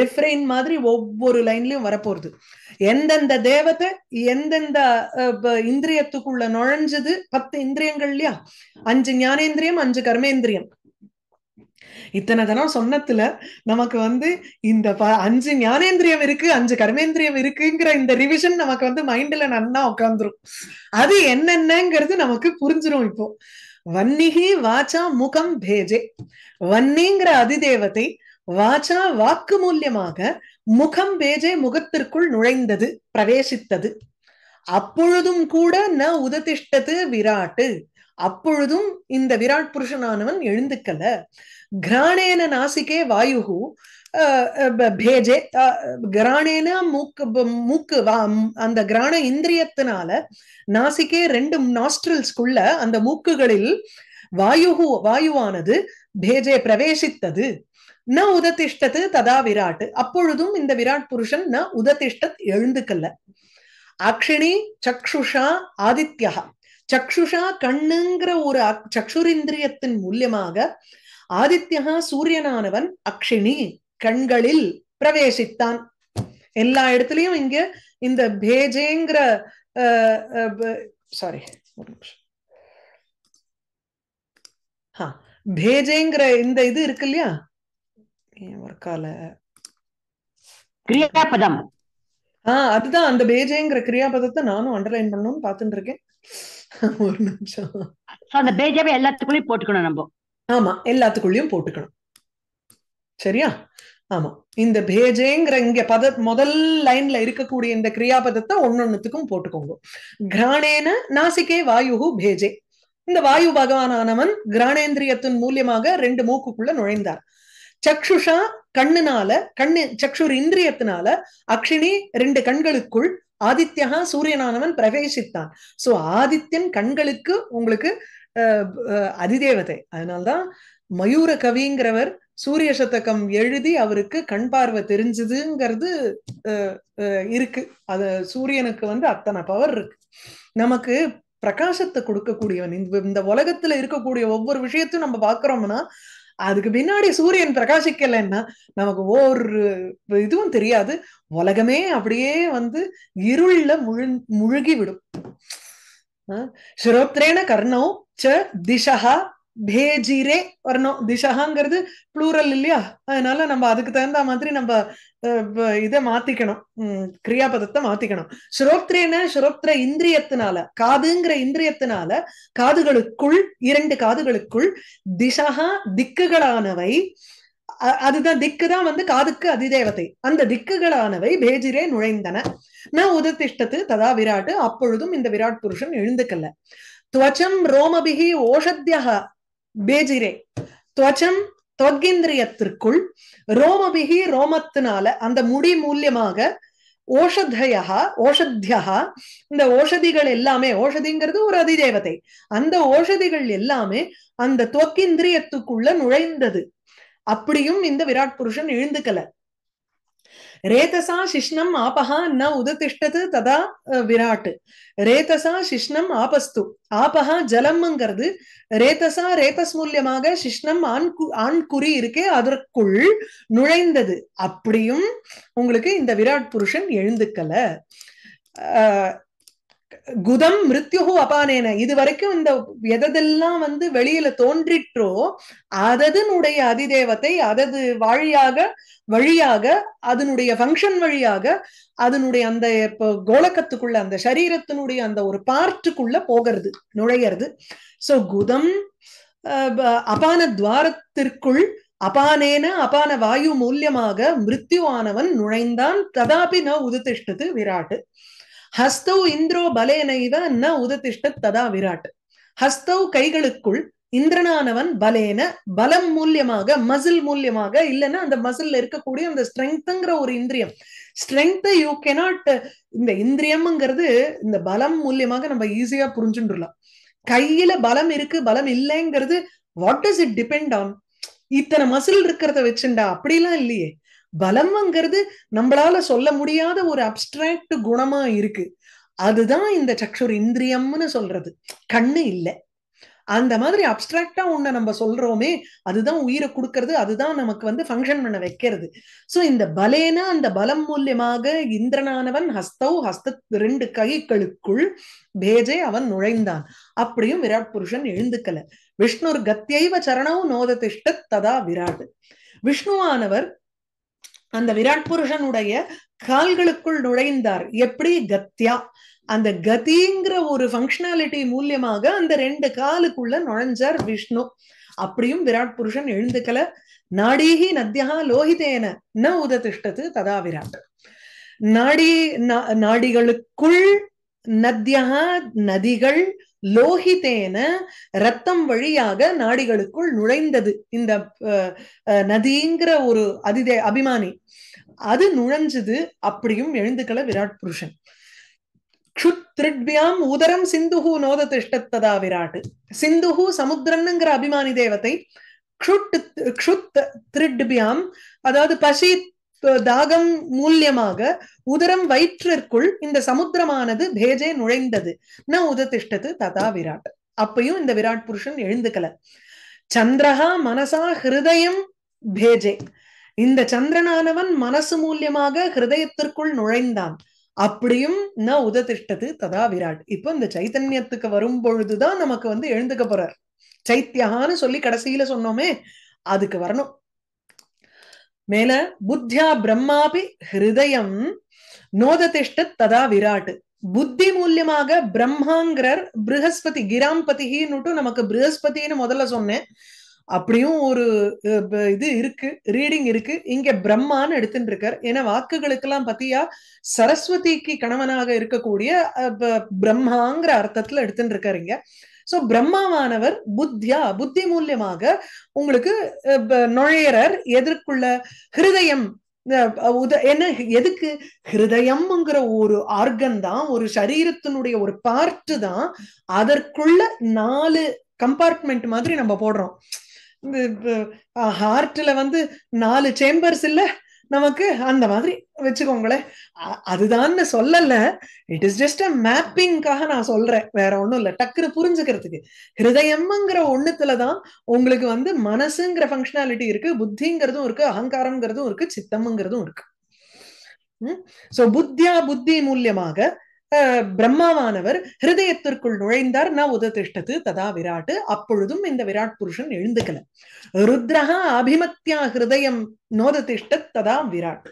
ரெஃப்ரெயின் மாதிரி ஒவ்வொரு லைன்லயும் வரப்போறது எந்தெந்த தேவத்தை எந்தெந்த இந்திரியத்துக்குள்ள நுழைஞ்சது பத்து இந்திரியங்கள் இல்லையா அஞ்சு ஞானேந்திரியம் அஞ்சு கர்மேந்திரியம் இத்தனை தினம் சொன்னத்துல நமக்கு வந்து இந்த அஞ்சு ஞானேந்திரியம் இருக்கு அஞ்சு கர்மேந்திரியம் இருக்குங்கிற இந்த ரிவிஷன் நமக்கு வந்து மைண்ட்ல நன்னா உட்காந்துரும் அது என்னென்னங்கிறது நமக்கு புரிஞ்சிரும் இப்போ வன்னிகி வாச்சா முகம் பேஜே வன்னிங்கிற அதிதேவத்தை வாச்சா வாக்கு மூலியமாக முகம் பேஜே முகத்திற்குள் நுழைந்தது பிரவேசித்தது அப்பொழுதும் கூட ந உததிஷ்டது விராட்டு அப்பொழுதும் இந்த விராட் புருஷனானவன் எழுந்துக்கல घ्राणेन நாசிக்கே वायुः பேஜே கிராணேனா மூக்கு மூக்கு அந்த கிராண இந்திரியத்தினால நாசிக்கே ரெண்டு நாஸ்ட்ரல்ஸ்குள்ள அந்த மூக்குகளில் வாயுகு வாயுவானது பேஜே பிரவேசித்தது ந உததிஷ்டத்து ததா விராட் அப்பொழுதும் இந்த விராட் புருஷன் ந உததிஷ்டத் எழுந்துக்கல்ல அக்ஷினி சக்ஷுஷா ஆதித்யா சக்ஷுஷா கண்ணுங்கிற ஒரு சக்ஷுரிந்திரியத்தின் மூலியமாக ஆதித்யா சூரியனானவன் அக்ஷினி கண்களில் பிரவேசித்தான் எல்லா இடத்துலயும் இங்க இந்த பேஜேங்கிற சாரி பேஜேங்கிற இந்த இது இருக்கு இல்லையா கால கிரியாபதம் ஆஹ் அதுதான் அந்த பேஜேங்கிற கிரியாபதத்தை நானும் அண்டர்லைன் பண்ணணும்னு பாத்துட்டு இருக்கேன் ஒரு நிமிஷம் அந்த பேஜாவே எல்லாத்துக்குள்ளயும் போட்டுக்கணும் நம்ம ஆமா எல்லாத்துக்குள்ளயும் போட்டுக்கணும் சரியா ஆமா இந்த பேஜேங்கிற இங்க பத முதல் லைன்ல இருக்கக்கூடிய இந்த கிரியாபதத்தை ஒன்னொன்னுத்துக்கும் போட்டுக்கோங்க கிராணேன நாசிக்கே வாயு பேஜே இந்த வாயு ஆனவன் கிராணேந்திரியத்தின் மூலியமாக ரெண்டு மூக்குக்குள்ள நுழைந்தார் சக்ஷுஷா கண்ணுனால கண்ணு சக்ஷுர் இந்திரியத்தினால அக்ஷினி ரெண்டு கண்களுக்குள் ஆதித்யா சூரியனானவன் பிரவேசித்தான் சோ ஆதித்யன் கண்களுக்கு உங்களுக்கு அதிதேவதை அதனால்தான் மயூர கவிங்கிறவர் சூரிய சதகம் எழுதி அவருக்கு கண் பார்வை தெரிஞ்சதுங்கிறது இருக்கு அது சூரியனுக்கு வந்து அத்தனை பவர் இருக்கு நமக்கு பிரகாசத்தை கொடுக்கக்கூடியவன் இந்த உலகத்துல இருக்கக்கூடிய ஒவ்வொரு விஷயத்தையும் நம்ம பாக்குறோம்னா அதுக்கு பின்னாடி சூரியன் பிரகாசிக்கலைன்னா நமக்கு ஒவ்வொரு இதுவும் தெரியாது உலகமே அப்படியே வந்து இருள்ல முழு முழுகி விடும் ஸ்ரோத்ரேன கர்ணோ ச திசா பேஜிரே வரணும் திசகாங்கிறது ப்ளூரல் இல்லையா அதனால நம்ம அதுக்கு தகுந்த மாதிரி நம்ம இதை மாத்திக்கணும் கிரியாபதத்தை மாத்திக்கணும் ஸ்ரோத்ரேன ஸ்ரோத்ர இந்திரியத்தினால காதுங்கிற இந்திரியத்தினால காதுகளுக்குள் இரண்டு காதுகளுக்குள் திசகா திக்குகளானவை அதுதான் திக்கு தான் வந்து காதுக்கு அதிதேவதை அந்த திக்குகளானவை பேஜிரே நுழைந்தன நான் உததிஷ்டத்து ததா விராட்டு அப்பொழுதும் இந்த விராட் புருஷன் எழுந்துக்கல்ல துவச்சம் ரோமபிகி ஓஷத்யக பேஜிரே துவச்சம் தொக்கிந்திரியத்திற்குள் ரோமபிகி ரோமத்தினால அந்த முடி மூலியமாக ஓஷதயா ஓஷத்யா இந்த ஓஷதிகள் எல்லாமே ஓஷதிங்கிறது ஒரு அதிதேவதை அந்த ஓஷதிகள் எல்லாமே அந்த தொக்கிந்திரியத்துக்குள்ள நுழைந்தது அப்படியும் இந்த விராட் புருஷன் எழுந்துக்கல ரேதசா சிஷ்ணம் ஆபஹா ந உததிஷ்டது ததா விராட்டு ரேதசா சிஷ்ணம் ஆபஸ்து ஆபஹா ஜலம்ங்கிறது ரேதசா ரேதஸ் மூலியமாக சிஷ்ணம் ஆண் ஆண் குறி இருக்கே அதற்குள் நுழைந்தது அப்படியும் உங்களுக்கு இந்த விராட் புருஷன் எழுந்துக்கல குதம் மிருத்யுகு அபானேன இது வரைக்கும் இந்த எதெல்லாம் வந்து வெளியில தோன்றிற்றோ அதனுடைய அதிதேவத்தை அதது வழியாக வழியாக அதனுடைய ஃபங்க்ஷன் வழியாக அதனுடைய அந்த கோலக்கத்துக்குள்ள அந்த சரீரத்தினுடைய அந்த ஒரு பார்ட்டுக்குள்ள போகிறது நுழையிறது சோ குதம் அபான துவாரத்திற்குள் அபானேன அபான வாயு மூலியமாக மிருத்யுவானவன் நுழைந்தான் ததாபி ந உதுதிஷ்டது விராட்டு ஹஸ்தௌ இந்திரோ பலேனைவ ந உததிஷ்ட ததா விராட் ஹஸ்தௌ கைகளுக்குள் இந்திரனானவன் பலேன பலம் மூலியமாக மசில் மூலியமாக இல்லைன்னா அந்த மசில் இருக்கக்கூடிய அந்த ஸ்ட்ரென்த்ங்கிற ஒரு இந்திரியம் ஸ்ட்ரெங்க் யூ கெனாட் இந்த இந்திரியம்ங்கிறது இந்த பலம் மூலியமாக நம்ம ஈஸியா புரிஞ்சுட்டுலாம் கையில பலம் இருக்கு பலம் இல்லைங்கிறது what is it depend on இத்தனை மசில் இருக்கிறத வச்சுண்டா அப்படிலாம் இல்லையே பலம்ங்கிறது நம்மளால சொல்ல முடியாத ஒரு அப்டிராக்ட் குணமா இருக்கு அதுதான் இந்த சக்ஷுர் இந்திரியம்னு சொல்றது கண்ணு இல்லை அந்த மாதிரி அப்டிராக்டா ஒண்ண நம்ம சொல்றோமே அதுதான் உயிரை கொடுக்கறது அதுதான் நமக்கு வந்து ஃபங்க்ஷன் பண்ண வைக்கிறது சோ இந்த பலேனா அந்த பலம் மூலியமாக இந்திரனானவன் ஹஸ்தௌ ஹஸ்த ரெண்டு கைகளுக்குள் பேஜே அவன் நுழைந்தான் அப்படியும் விராட் புருஷன் எழுந்துக்கல விஷ்ணுர் கத்தியைவ சரணம் திஷ்ட ததா விராட் விஷ்ணுவானவர் அந்த விராட் புருஷனுடைய கால்களுக்குள் நுழைந்தார் எப்படி கத்தியா அந்த கதிங்கிற ஒரு ஃபங்க்ஷனாலிட்டி மூலியமாக அந்த ரெண்டு காலுக்குள்ள நுழைஞ்சார் விஷ்ணு அப்படியும் விராட் புருஷன் எழுந்துக்கல நாடீகி நத்தியா லோகிதேன ந உததிஷ்டத்து ததா விராட் நாடி நாடிகளுக்குள் நத்தியா நதிகள் லோகிதேன ரத்தம் வழியாக நாடிகளுக்குள் நுழைந்தது இந்த நதிங்கிற ஒரு அதிதே அபிமானி அது நுழைஞ்சது அப்படியும் எழுந்துக்கல விராட் புருஷன் ஷுத்ரிட்பியாம் உதரம் சிந்துஹூ நோத திஷ்டத்ததா விராட் சிந்துஹூ சமுத்திரன்னுங்கிற அபிமானி தேவத்தை க்ஷுட் க்ஷுத் திருட்பியாம் அதாவது பசி தாகம் மூல்யமாக உதரம் வயிற்றிற்குள் இந்த சமுத்திரமானது தேஜே நுழைந்தது ந உதத்திஷ்டது ததா விராட் அப்பையும் இந்த விராட் புருஷன் எழுந்துக்கல சந்திரஹா மனசா ஹிருதயம் பேஜே இந்த சந்திரனானவன் மனசு மூலியமாக ஹிருதயத்திற்குள் நுழைந்தான் அப்படியும் ந உதத்திஷ்டது ததா விராட் இப்போ இந்த சைத்தன்யத்துக்கு வரும் பொழுதுதான் நமக்கு வந்து எழுந்துக்க போறார் சைத்தியகான்னு சொல்லி கடைசியில சொன்னோமே அதுக்கு வரணும் மேல புத்தியா பிரம்மாபி ஹிருதயம் நோததிஷ்ட ததா விராட்டு புத்தி மூலியமாக பிரம்மாங்கிறர் பிருகஸ்பதி கிராம்பதிகின்னுட்டு நமக்கு பிருகஸ்பதின்னு முதல்ல சொன்னேன் அப்படியும் ஒரு இது இருக்கு ரீடிங் இருக்கு இங்க பிரம்மான்னு எடுத்துட்டு இருக்கார் ஏன்னா வாக்குகளுக்கெல்லாம் பத்தியா சரஸ்வதிக்கு கணவனாக இருக்கக்கூடிய பிரம்மாங்கிற அர்த்தத்துல எடுத்துட்டு இருக்காரு இங்க சோ பிரம்மாவானவர் புத்தியா புத்தி மூலியமாக உங்களுக்கு நுழையரர் எதற்குள்ள ஹிருதயம் உத என்ன எதுக்கு ஹிருதயம்ங்கிற ஒரு ஆர்கன் தான் ஒரு சரீரத்தினுடைய ஒரு பார்ட்டு தான் அதற்குள்ள நாலு கம்பார்ட்மெண்ட் மாதிரி நம்ம போடுறோம் ஹார்ட்ல வந்து நாலு சேம்பர்ஸ் இல்லை நமக்கு அந்த மாதிரி வச்சுக்கோங்களேன் அதுதான்னு சொல்லல இட் இஸ் ஜஸ்ட் அ மேப்பிங்காக நான் சொல்றேன் வேற ஒன்றும் இல்லை டக்குன்னு புரிஞ்சுக்கிறதுக்கு ஹிருதயம்ங்கிற ஒண்ணுத்துலதான் உங்களுக்கு வந்து மனசுங்கிற ஃபங்க்ஷனாலிட்டி இருக்கு புத்திங்கிறதும் இருக்கு அகங்காரம்ங்கிறதும் இருக்கு சித்தம்ங்கிறதும் இருக்கு சோ புத்தியா புத்தி மூலியமாக பிரம்மாவானவர் ஹிருதயத்திற்குள் நுழைந்தார் நான் உததிஷ்டத்து ததா விராட்டு அப்பொழுதும் இந்த விராட் புருஷன் எழுந்துக்கல ருத்ரஹா அபிமத்யா ஹிருதயம் நோததிஷ்ட ததா விராட்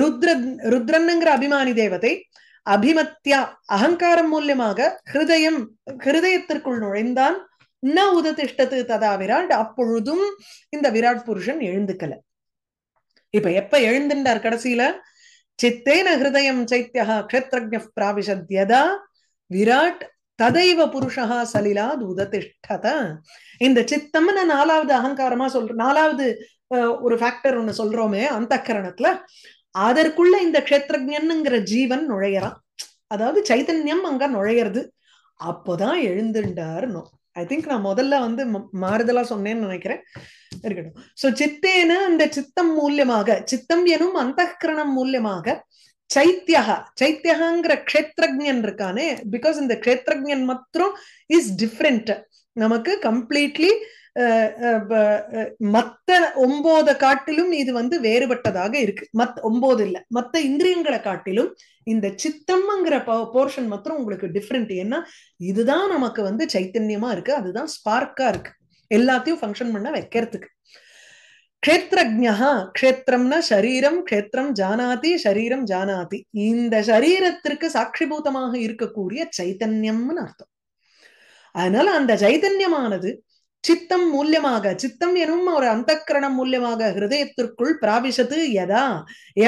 ருத்ர ருத்ரன்னுங்கிற அபிமானி தேவதை அபிமத்யா அகங்காரம் மூலியமாக ஹிருதயம் ஹிருதயத்திற்குள் நுழைந்தான் ந உததிஷ்டத்து ததா விராட் அப்பொழுதும் இந்த விராட் புருஷன் எழுந்துக்கல இப்ப எப்ப எழுந்துட்டார் கடைசியில சித்தேன ஹிருதயம் சைத்தியா க்ஷேத்ரஜ யதா விராட் ததைவ புருஷா சலிலா உததிஷ்டத இந்த சித்தம்னு நாலாவது அகங்காரமா சொல்ற நாலாவது ஒரு ஃபேக்டர் ஒண்ணு சொல்றோமே அந்த கரணத்துல அதற்குள்ள இந்த க்ஷேத்ரஜன்ங்கிற ஜீவன் நுழையறான் அதாவது சைத்தன்யம் அங்க நுழையிறது அப்போதான் எழுந்துண்டாருன்னு ஐ திங்க் நான் முதல்ல வந்து மாறுதலா சொன்னேன்னு நினைக்கிறேன் இருக்கட்டும் சோ சித்தேன அந்த சித்தம் மூலியமாக சித்தம் எனும் அந்த கிரணம் மூலியமாக சைத்தியா சைத்தியகாங்கிற க்ஷேத்திரஜன் இருக்கானே பிகாஸ் இந்த க்ஷேத்திரஜன் மாத்திரம் இஸ் டிஃப்ரெண்ட் நமக்கு கம்ப்ளீட்லி மத்த ஒன்போத காட்டிலும் இது வந்து வேறுபட்டதாக இருக்கு மத் ஒன்போது இல்ல மத்த இந்திரியங்களை காட்டிலும் இந்த சித்தம்ங்கிற போர்ஷன் மாத்திரம் உங்களுக்கு டிஃப்ரெண்ட் ஏன்னா இதுதான் நமக்கு வந்து சைத்தன்யமா இருக்கு அதுதான் ஸ்பார்க்கா இருக்கு எல்லாத்தையும் ஃபங்க்ஷன் பண்ண வைக்கிறதுக்கு கஷேத்ரஜா கஷேத்திரம்னா சரீரம் கஷேத்திரம் ஜானாதி சரீரம் ஜானாதி இந்த சரீரத்திற்கு சாட்சிபூதமாக இருக்கக்கூடிய சைத்தன்யம்னு அர்த்தம் அதனால அந்த சைத்தன்யமானது சித்தம் மூல்யமாக சித்தம் எனும் ஒரு அந்த கிரணம் மூல்யமாக ஹிருதயத்திற்குள் பிராபிஷத்து எதா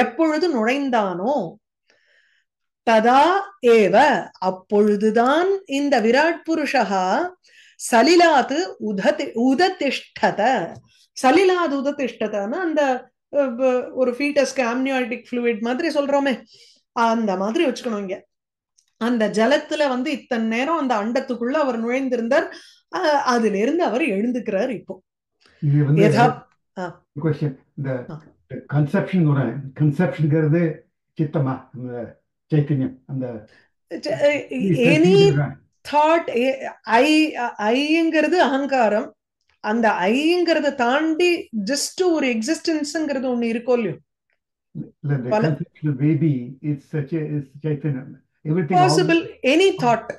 எப்பொழுது நுழைந்தானோ ததா ஏவ அப்பொழுதுதான் இந்த விராட் புருஷகா சலிலாது உத திஷ்டத சலிலாது உததிஷ்டதன்னா அந்த ஒரு ஃபீட்டஸ்க்கு ஆம்னியாட்டிக் ஃப்ளூயிட் மாதிரி சொல்றோமே அந்த மாதிரி வச்சுக்கணும் இங்க அந்த ஜலத்துல வந்து இத்தனை நேரம் அந்த அண்டத்துக்குள்ள அவர் நுழைந்திருந்தார் அதுல இருந்து அவர் எழுந்துக்கிறார் இப்போ கன்செப்ஷன் சைத்தன்யம் அந்த தாட் ஐ ஐங்கிறது அகங்காரம் அந்த ஐங்கிறத தாண்டி ஜஸ்ட் ஒரு எக்ஸிஸ்டன்ஸ்ங்கிறது ஒண்ணு இருக்கோ இல்லையோ பாசிபிள் எனி தாட்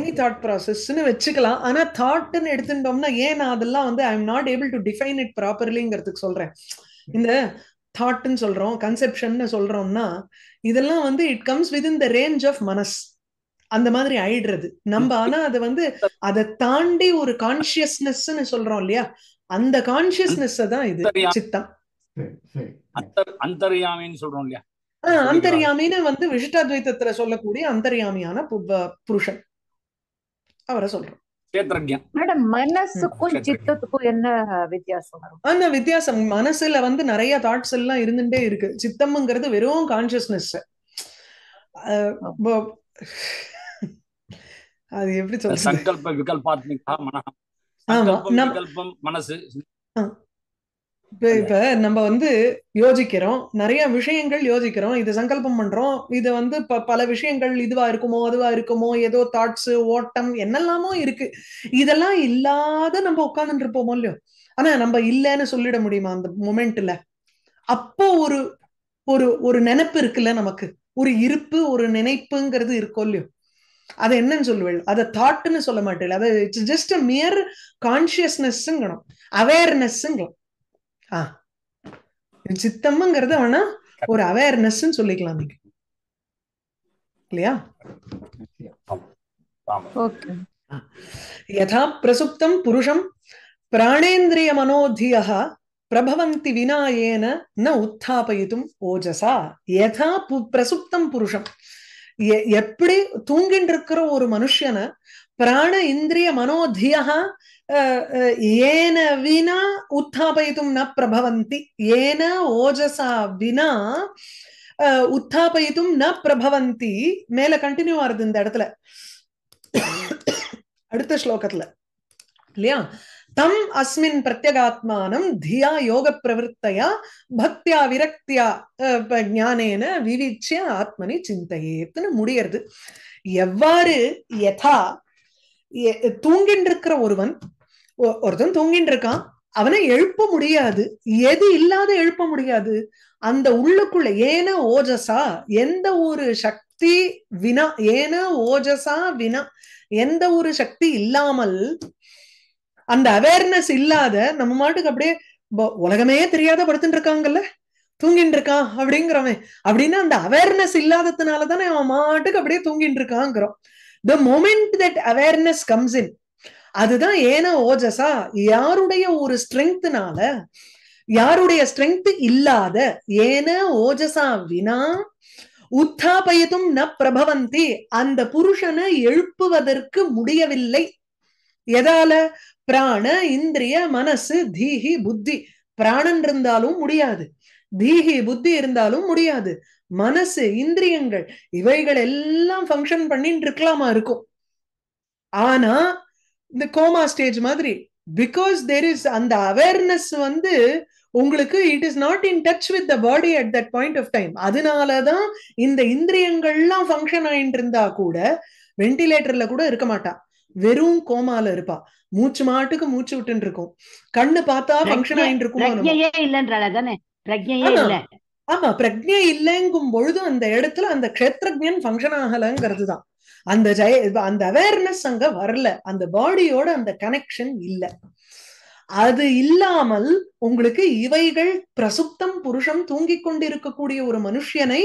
எனி ப்ராசஸ்னு வச்சுக்கலாம் ஆனா தாட்னு எடுத்துட்டோம்னா ஏன் நான் அதெல்லாம் வந்து நாட் டு டிஃபைன் சொல்றேன் இந்த தாட்னு சொல்றோம் கன்செப்ஷன் சொல்றோம்னா இதெல்லாம் வந்து it comes within the range of manas அந்த மாதிரி ஆயிடுறது நம்ம ஆனா அது வந்து அதை தாண்டி ஒரு கான்சியஸ்னஸ் சொல்றோம் இல்லையா அந்த கான்சியஸ்னஸ் தான் இது சித்தம் அந்தர்யாமின்னு சொல்றோம் இல்லையா அந்தர்யாமின்னு வந்து விசிஷ்டாத்வைத்தத்துல சொல்லக்கூடிய அந்தர்யாமியான புருஷன் அவரை சொல்றோம் ஆனா வித்தியாசம் மனசுல வந்து நிறைய தாட்ஸ் எல்லாம் இருந்துட்டே இருக்கு சித்தம்ங்கிறது வெறும் கான்சியஸ்னஸ் அது எப்படி சொல்றது சங்கல்ப விகல்பாத்மிகா மனசு இப்ப இப்ப நம்ம வந்து யோசிக்கிறோம் நிறைய விஷயங்கள் யோசிக்கிறோம் இது சங்கல்பம் பண்றோம் இது வந்து பல விஷயங்கள் இதுவா இருக்குமோ அதுவா இருக்குமோ ஏதோ தாட்ஸ் ஓட்டம் என்னெல்லாமோ இருக்கு இதெல்லாம் இல்லாத நம்ம உட்காந்துட்டு இருப்போமோ இல்லையோ ஆனா நம்ம இல்லைன்னு சொல்லிட முடியுமா அந்த மொமெண்ட்ல அப்போ ஒரு ஒரு ஒரு நினைப்பு இருக்குல்ல நமக்கு ஒரு இருப்பு ஒரு நினைப்புங்கிறது இருக்கோ இல்லையோ அது என்னன்னு சொல்லுவேள் அதை தாட்னு சொல்ல மாட்டேள் அது இட்ஸ் ஜஸ்ட் அ மியர் கான்சியஸ்னஸ்ங்கணும் அவேர்னஸ்ங்கலாம் ஆ சித்தம்ங்கிறத வேணா ஒரு அவேர்னஸ் சொல்லிக்கலாம் நீங்க இல்லையா யதா பிரசுப்தம் புருஷம் பிராணேந்திரிய மனோதியா பிரபவந்தி வினா ஏன ந உத்தாபயித்தும் ஓஜசா யதா பிரசுப்தம் புருஷம் எப்படி தூங்கின்னு இருக்கிற ஒரு மனுஷனை பிராண இந்திரிய மனோதியா ஏன வினா உத்தாபயித்தும் ந பிரபவந்தி ஏன ஓஜசா வினா உத்தாபயித்தும் ந பிரபவந்தி மேல கண்டினியூ ஆறுது இந்த இடத்துல அடுத்த ஸ்லோகத்துல இல்லையா தம் அஸ்மின் பிரத்யகாத்மானம் தியா யோக பிரவருத்தையா பக்தியா விரக்தியா ஞானேன விவிச்சிய ஆத்மனை சிந்தையேத்துன்னு முடியறது எவ்வாறு யதா தூங்கின்னு இருக்கிற ஒருவன் ஒருத்தன் தூங்கிட்டு இருக்கான் அவனை எழுப்ப முடியாது எது இல்லாத எழுப்ப முடியாது அந்த உள்ளுக்குள்ள ஏன ஓஜசா எந்த ஒரு சக்தி வினா ஏன ஓஜசா வினா எந்த ஒரு சக்தி இல்லாமல் அந்த அவேர்னஸ் இல்லாத நம்ம மாட்டுக்கு அப்படியே உலகமே தெரியாத படுத்துட்டு இருக்காங்கல்ல தூங்கிட்டு இருக்கான் அப்படிங்கிறவன் அப்படின்னா அந்த அவேர்னஸ் இல்லாததுனால தானே அவன் மாட்டுக்கு அப்படியே தூங்கிட்டு இருக்காங்கிறோம் the moment that awareness comes in அதுதான் ஏன ஓஜஸா யாருடைய ஒரு ஸ்ட்ரென்த்னால யாருடைய ஸ்ட்ரென்த் இல்லாத ஏன ஓஜசா வினா உத்தாபயதும் ந பிரபவந்தி அந்த புருஷனை எழுப்புவதற்கு முடியவில்லை எதால பிராண இந்திரிய மனசு தீஹி புத்தி பிராணன் இருந்தாலும் முடியாது தீஹி புத்தி இருந்தாலும் முடியாது மனசு இந்திரியங்கள் இவைகள் எல்லாம் ஃபங்க்ஷன் பண்ணிட்டு இருக்கலாமா இருக்கும் ஆனா இந்த கோமா ஸ்டேஜ் மாதிரி பிகாஸ் தேர் இஸ் அந்த அவேர்னஸ் வந்து உங்களுக்கு it is not in touch with the body at that point of time அதனாலதான் இந்த இந்திரியங்கள்லாம் ஃபங்க்ஷன் ஆயிட்டு இருந்தா கூட வெண்டிலேட்டர்ல கூட இருக்க மாட்டான் வெறும் கோமால இருப்பா மூச்சு மாட்டுக்கு மூச்சு விட்டு இருக்கும் கண்ணு பார்த்தா ஃபங்க்ஷன் ஆயிட்டு இருக்கும் ஆமா பிரக்ஞை இல்லைங்கும் பொழுது அந்த இடத்துல அந்த கஷேத்திரஜன் பங்கன் ஆகலங்கிறது தான் அந்த ஜெய அந்த அவேர்னஸ் அங்க வரல அந்த பாடியோட அந்த கனெக்ஷன் இல்ல அது இல்லாமல் உங்களுக்கு இவைகள் பிரசுப்தம் புருஷம் தூங்கிக் கொண்டிருக்கக்கூடிய ஒரு மனுஷியனை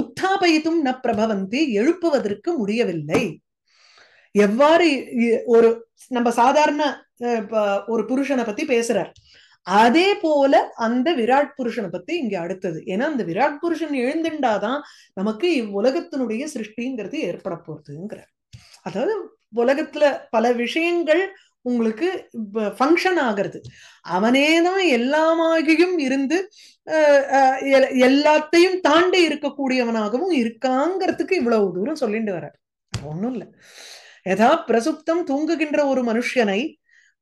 உத்தாபயித்தும் ந பிரபவந்தி எழுப்புவதற்கு முடியவில்லை எவ்வாறு ஒரு நம்ம சாதாரண ஒரு புருஷனை பத்தி பேசுறார் அதே போல அந்த விராட் புருஷனை பத்தி இங்க அடுத்தது ஏன்னா அந்த விராட் புருஷன் எழுந்துண்டாதான் நமக்கு இவ்வுலகத்தினுடைய சிருஷ்டிங்கிறது ஏற்பட போறதுங்கிறார் அதாவது உலகத்துல பல விஷயங்கள் உங்களுக்கு ஃபங்க்ஷன் ஆகிறது அவனேதான் எல்லாமாகியும் இருந்து எல்லாத்தையும் தாண்டி இருக்கக்கூடியவனாகவும் இருக்காங்கிறதுக்கு இவ்வளவு தூரம் சொல்லிட்டு வர்றார் ஒன்றும் இல்லை யதா பிரசுப்தம் தூங்குகின்ற ஒரு மனுஷனை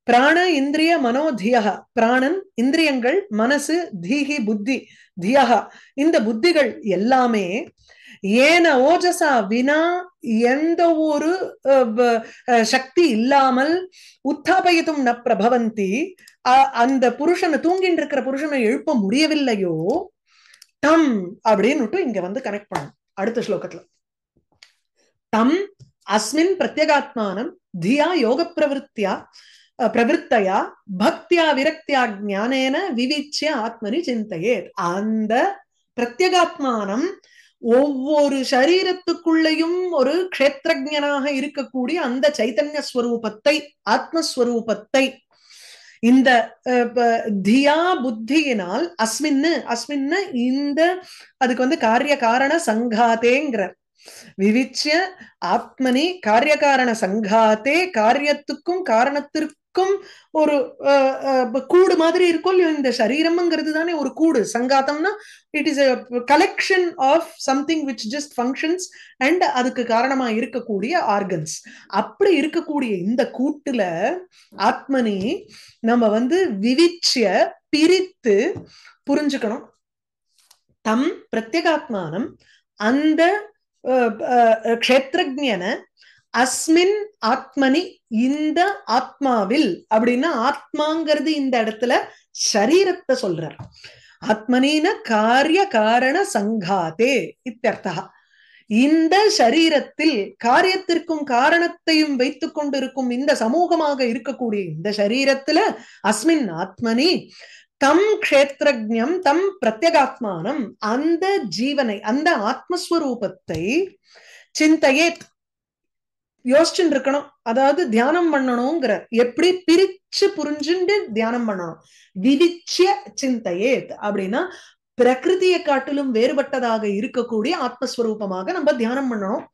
பிராண இந்திரிய மனோதியகா பிராணன் இந்திரியங்கள் மனசு தீஹி புத்தி தியகா இந்த புத்திகள் எல்லாமே ஏன ஓஜசா வினா எந்த ஒரு சக்தி இல்லாமல் உத்தாபயதும் ந பிரபவந்தி அந்த புருஷனை தூங்கிட்டு இருக்கிற புருஷனை எழுப்ப முடியவில்லையோ தம் அப்படின்னுட்டு இங்க வந்து கனெக்ட் பண்ணும் அடுத்த ஸ்லோகத்துல தம் அஸ்மின் பிரத்யகாத்மானம் தியா யோக பிரவருத்தியா பிரவருத்தையா பக்தியா விரக்தியா ஞானேன விவிச்சிய ஆத்மனி சிந்தையே அந்த பிரத்யகாத்மானம் ஒவ்வொரு சரீரத்துக்குள்ளேயும் ஒரு கஷேத்திரஜனாக இருக்கக்கூடிய அந்த சைத்தன்ய ஸ்வரூபத்தை ஆத்மஸ்வரூபத்தை இந்த தியா புத்தியினால் அஸ்மின்னு அஸ்மின்னு இந்த அதுக்கு வந்து காரிய காரண சங்காதேங்கிற விவிச்சிய ஆத்மனி காரியகாரண சங்காத்தே காரியத்துக்கும் காரணத்திற்கும் ஒரு கூடு மாதிரி இருக்கும் இல்லையோ இந்த சரீரம்ங்கிறது தானே ஒரு கூடு சங்காத்தம்னா it is a collection of something which just functions and அதுக்கு காரணமா இருக்கக்கூடிய ஆர்கன்ஸ் அப்படி இருக்கக்கூடிய இந்த கூட்டுல ஆத்மனி நம்ம வந்து விவிச்சிய பிரித்து புரிஞ்சுக்கணும் தம் பிரத்யேகாத்மானம் அந்த க்ஷேத்திரஜன அஸ்மின் ஆத்மனி இந்த ஆத்மாவில் அப்படின்னா ஆத்மாங்கிறது இந்த இடத்துல சரீரத்தை சொல்றார் ஆத்மனின காரிய காரண சங்காதே இத்தர்த்தா இந்த சரீரத்தில் காரியத்திற்கும் காரணத்தையும் வைத்து கொண்டிருக்கும் இந்த சமூகமாக இருக்கக்கூடிய இந்த சரீரத்துல அஸ்மின் ஆத்மனி தம் கஷேத்ரஜம் தம் பிரத்யகாத்மானம் அந்த ஜீவனை அந்த ஆத்மஸ்வரூபத்தை சிந்தையே யோசிச்சுட்டு இருக்கணும் அதாவது தியானம் பண்ணணுங்கிற எப்படி பிரிச்சு புரிஞ்சுண்டு தியானம் பண்ணணும் விதிச்ச சிந்தையே அப்படின்னா பிரகிருதியை காட்டிலும் வேறுபட்டதாக இருக்கக்கூடிய ஆத்மஸ்வரூபமாக நம்ம தியானம் பண்ணணும்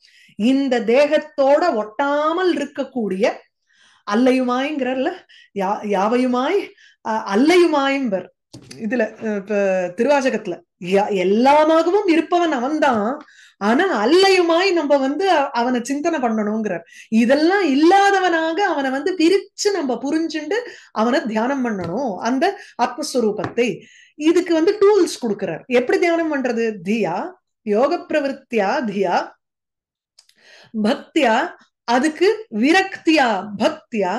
இந்த தேகத்தோட ஒட்டாமல் இருக்கக்கூடிய அல்லையுமாய்ங்கிறல்ல யா யாவையுமாய் அல்லையுமாயும் இதுல இதுல திருவாசகத்துல எல்லாமாகவும் இருப்பவன் அவன்தான் ஆனா அல்லையுமாய் நம்ம வந்து அவனை சிந்தனை பண்ணணுங்கிறார் இதெல்லாம் இல்லாதவனாக அவனை வந்து பிரிச்சு நம்ம புரிஞ்சுண்டு அவனை தியானம் பண்ணணும் அந்த ஆத்மஸ்வரூபத்தை இதுக்கு வந்து டூல்ஸ் கொடுக்கிறார் எப்படி தியானம் பண்றது தியா யோக பிரவருத்தியா தியா பக்தியா அதுக்கு விரக்தியா பக்தியா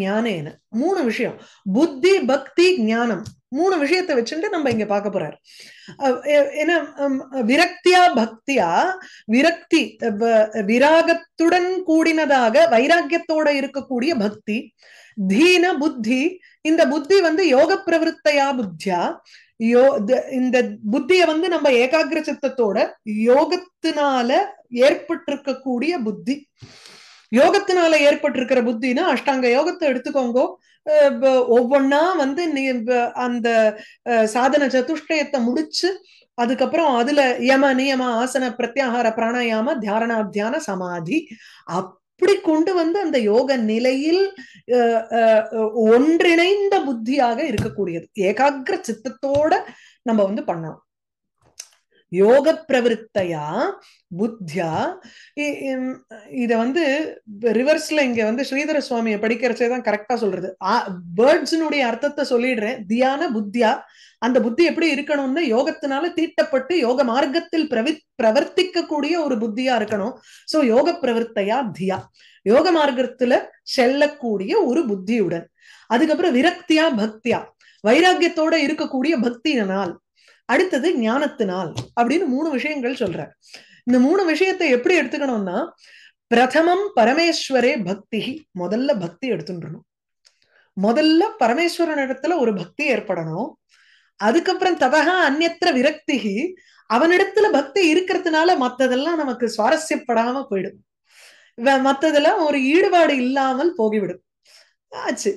ஞானேன மூணு விஷயம் புத்தி பக்தி ஞானம் மூணு விஷயத்தை வச்சுட்டு நம்ம இங்க பார்க்க போறாரு ஏன்னா விரக்தியா பக்தியா விரக்தி விராகத்துடன் கூடினதாக வைராக்கியத்தோட இருக்கக்கூடிய பக்தி தீன புத்தி இந்த புத்தி வந்து யோக பிரவருத்தையா புத்தியா யோ இந்த புத்திய வந்து நம்ம ஏகாகிர சித்தத்தோட யோகத்தினால ஏற்பட்டிருக்கக்கூடிய புத்தி யோகத்தினால ஏற்பட்டிருக்கிற புத்தினா அஷ்டாங்க யோகத்தை எடுத்துக்கோங்கோ ஒவ்வொன்னா வந்து நீ அந்த சாதன சதுஷ்டயத்தை முடிச்சு அதுக்கப்புறம் அதுல யம நியம ஆசன பிரத்யாகார பிராணாயாம தியாரணா தியான சமாதி அப்படி கொண்டு வந்து அந்த யோக நிலையில் ஒன்றிணைந்த புத்தியாக இருக்கக்கூடியது ஏகாகிர சித்தத்தோட நம்ம வந்து பண்ணலாம் யோக பிரவருத்தையா புத்தியா இதை வந்து ரிவர்ஸ்ல இங்க வந்து ஸ்ரீதர சுவாமியை படிக்கிறச்சே தான் கரெக்டா சொல்றது பேர்ட்ஸினுடைய அர்த்தத்தை சொல்லிடுறேன் தியான புத்தியா அந்த புத்தி எப்படி இருக்கணும்னு யோகத்தினால தீட்டப்பட்டு யோக மார்க்கத்தில் பிரவி பிரவர்த்திக்கக்கூடிய ஒரு புத்தியா இருக்கணும் சோ யோக பிரவர்த்தையா தியா யோக மார்க்கத்துல செல்லக்கூடிய ஒரு புத்தியுடன் அதுக்கப்புறம் விரக்தியா பக்தியா வைராக்கியத்தோட இருக்கக்கூடிய பக்தியினால் அடுத்தது ஞானத்தினால் அப்படின்னு மூணு விஷயங்கள் சொல்ற இந்த மூணு விஷயத்தை எப்படி எடுத்துக்கணும்னா பிரதமம் பரமேஸ்வரே பக்தி முதல்ல பக்தி எடுத்துடணும் முதல்ல பரமேஸ்வரன் இடத்துல ஒரு பக்தி ஏற்படணும் அதுக்கப்புறம் ததகா அந்நத்திர விரக்தி அவனிடத்துல பக்தி இருக்கிறதுனால மத்ததெல்லாம் நமக்கு சுவாரஸ்யப்படாம போயிடும் மத்ததெல்லாம் ஒரு ஈடுபாடு இல்லாமல் போகிவிடும் ஆச்சு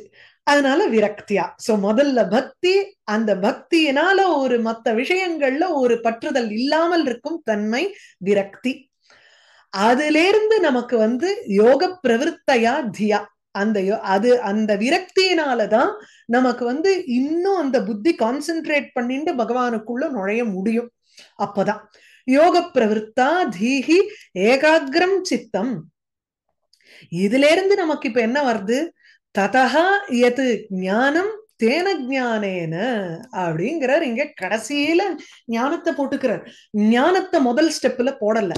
அதனால விரக்தியா சோ முதல்ல பக்தி அந்த பக்தியினால ஒரு மத்த விஷயங்கள்ல ஒரு பற்றுதல் இல்லாமல் இருக்கும் தன்மை விரக்தி அதிலிருந்து நமக்கு வந்து யோக பிரவருத்தையா தியா அந்த அது அந்த விரக்தியினாலதான் நமக்கு வந்து இன்னும் அந்த புத்தி கான்சென்ட்ரேட் பண்ணிட்டு பகவானுக்குள்ள நுழைய முடியும் அப்பதான் யோக பிரவருத்தா தீஹி ஏகாகிரம் சித்தம் இதுல இருந்து நமக்கு இப்ப என்ன வருது ததா எது ஞானம் தேன ஜானேன அப்படிங்கிறார் இங்க கடைசியில ஞானத்தை போட்டுக்கிறார் ஞானத்தை முதல் ஸ்டெப்ல போடல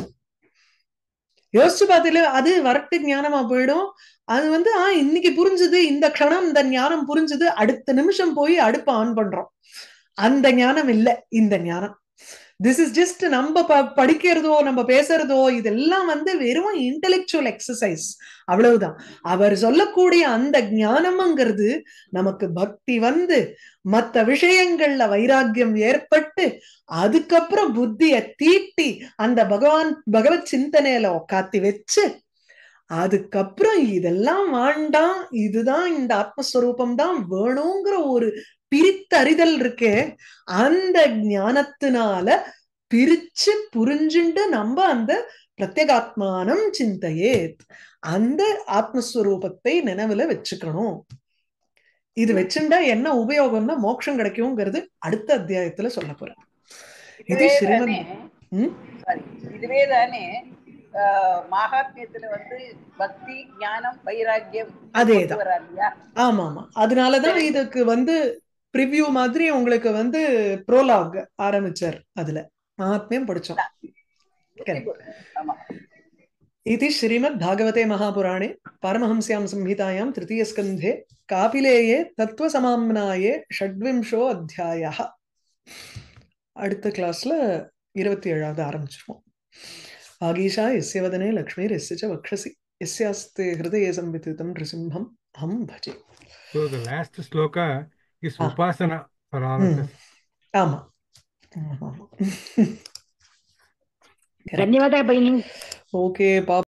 யோசிச்சு பார்த்துல அது வரட்டு ஞானமா போயிடும் அது வந்து ஆஹ் இன்னைக்கு புரிஞ்சுது இந்த க்ஷணம் இந்த ஞானம் புரிஞ்சுது அடுத்த நிமிஷம் போய் அடுப்பை ஆன் பண்றோம் அந்த ஞானம் இல்லை இந்த ஞானம் திஸ் இஸ் ஜஸ்ட் நம்ம படிக்கிறதோ நம்ம பேசுறதோ இதெல்லாம் வந்து வெறும் இன்டெலெக்சுவல் எக்ஸசைஸ் அவ்வளவுதான் அவர் சொல்லக்கூடிய அந்த ஞானம்ங்கிறது நமக்கு பக்தி வந்து மற்ற விஷயங்கள்ல வைராக்கியம் ஏற்பட்டு அதுக்கப்புறம் புத்திய தீட்டி அந்த பகவான் பகவத் சிந்தனையில உக்காத்தி வச்சு அதுக்கப்புறம் இதெல்லாம் வேண்டாம் இதுதான் இந்த ஆத்மஸ்வரூபம் தான் வேணுங்கிற ஒரு பிரித்தறிதல் இருக்கே அந்த ஞானத்தினால பிரிச்சு புரிஞ்சுண்டு நம்ம அந்த பிரத்யேகாத்மானம் சிந்தையே அந்த ஆத்மஸ்வரூபத்தை நினைவுல வச்சுக்கணும் இது வச்சுண்டா என்ன உபயோகம்னா மோட்சம் கிடைக்கும்ங்கிறது அடுத்த அத்தியாயத்துல சொல்ல போறேன் இது ஸ்ரீமன் இதுவே தானே மகாத்மியத்துல வந்து பக்தி ஞானம் வைராக்கியம் அதேதான் ஆமா ஆமா அதனாலதான் இதுக்கு வந்து ப்ரிவ்யூ மாதிரி உங்களுக்கு வந்து ப்ரோலாக் ஆரம்பிச்சார் அதுல மகாத்மியம் படிச்சோம் இது ஸ்ரீமத் பாகவதே மகாபுராணே பரமஹம்ஸ்யாம் சம்ஹிதாயாம் திருத்தீயஸ்கந்தே காபிலேயே தத்துவ சமாம்னாயே ஷட்விம்ஷோ அத்தியாயா அடுத்த கிளாஸ்ல இருபத்தி ஏழாவது ஆரம்பிச்சிருவோம் ஆகீஷா எஸ்ய வதனே லக்ஷ்மீர் எஸ்யச்ச வக்ஷசி எஸ்யாஸ்து ஹிருதய சம்விதிதம் நிருசிம்ஹம் அம் பஜே லாஸ்ட் ஸ்லோகா इस उपासना आमा धन्यवादः भगिनि ओके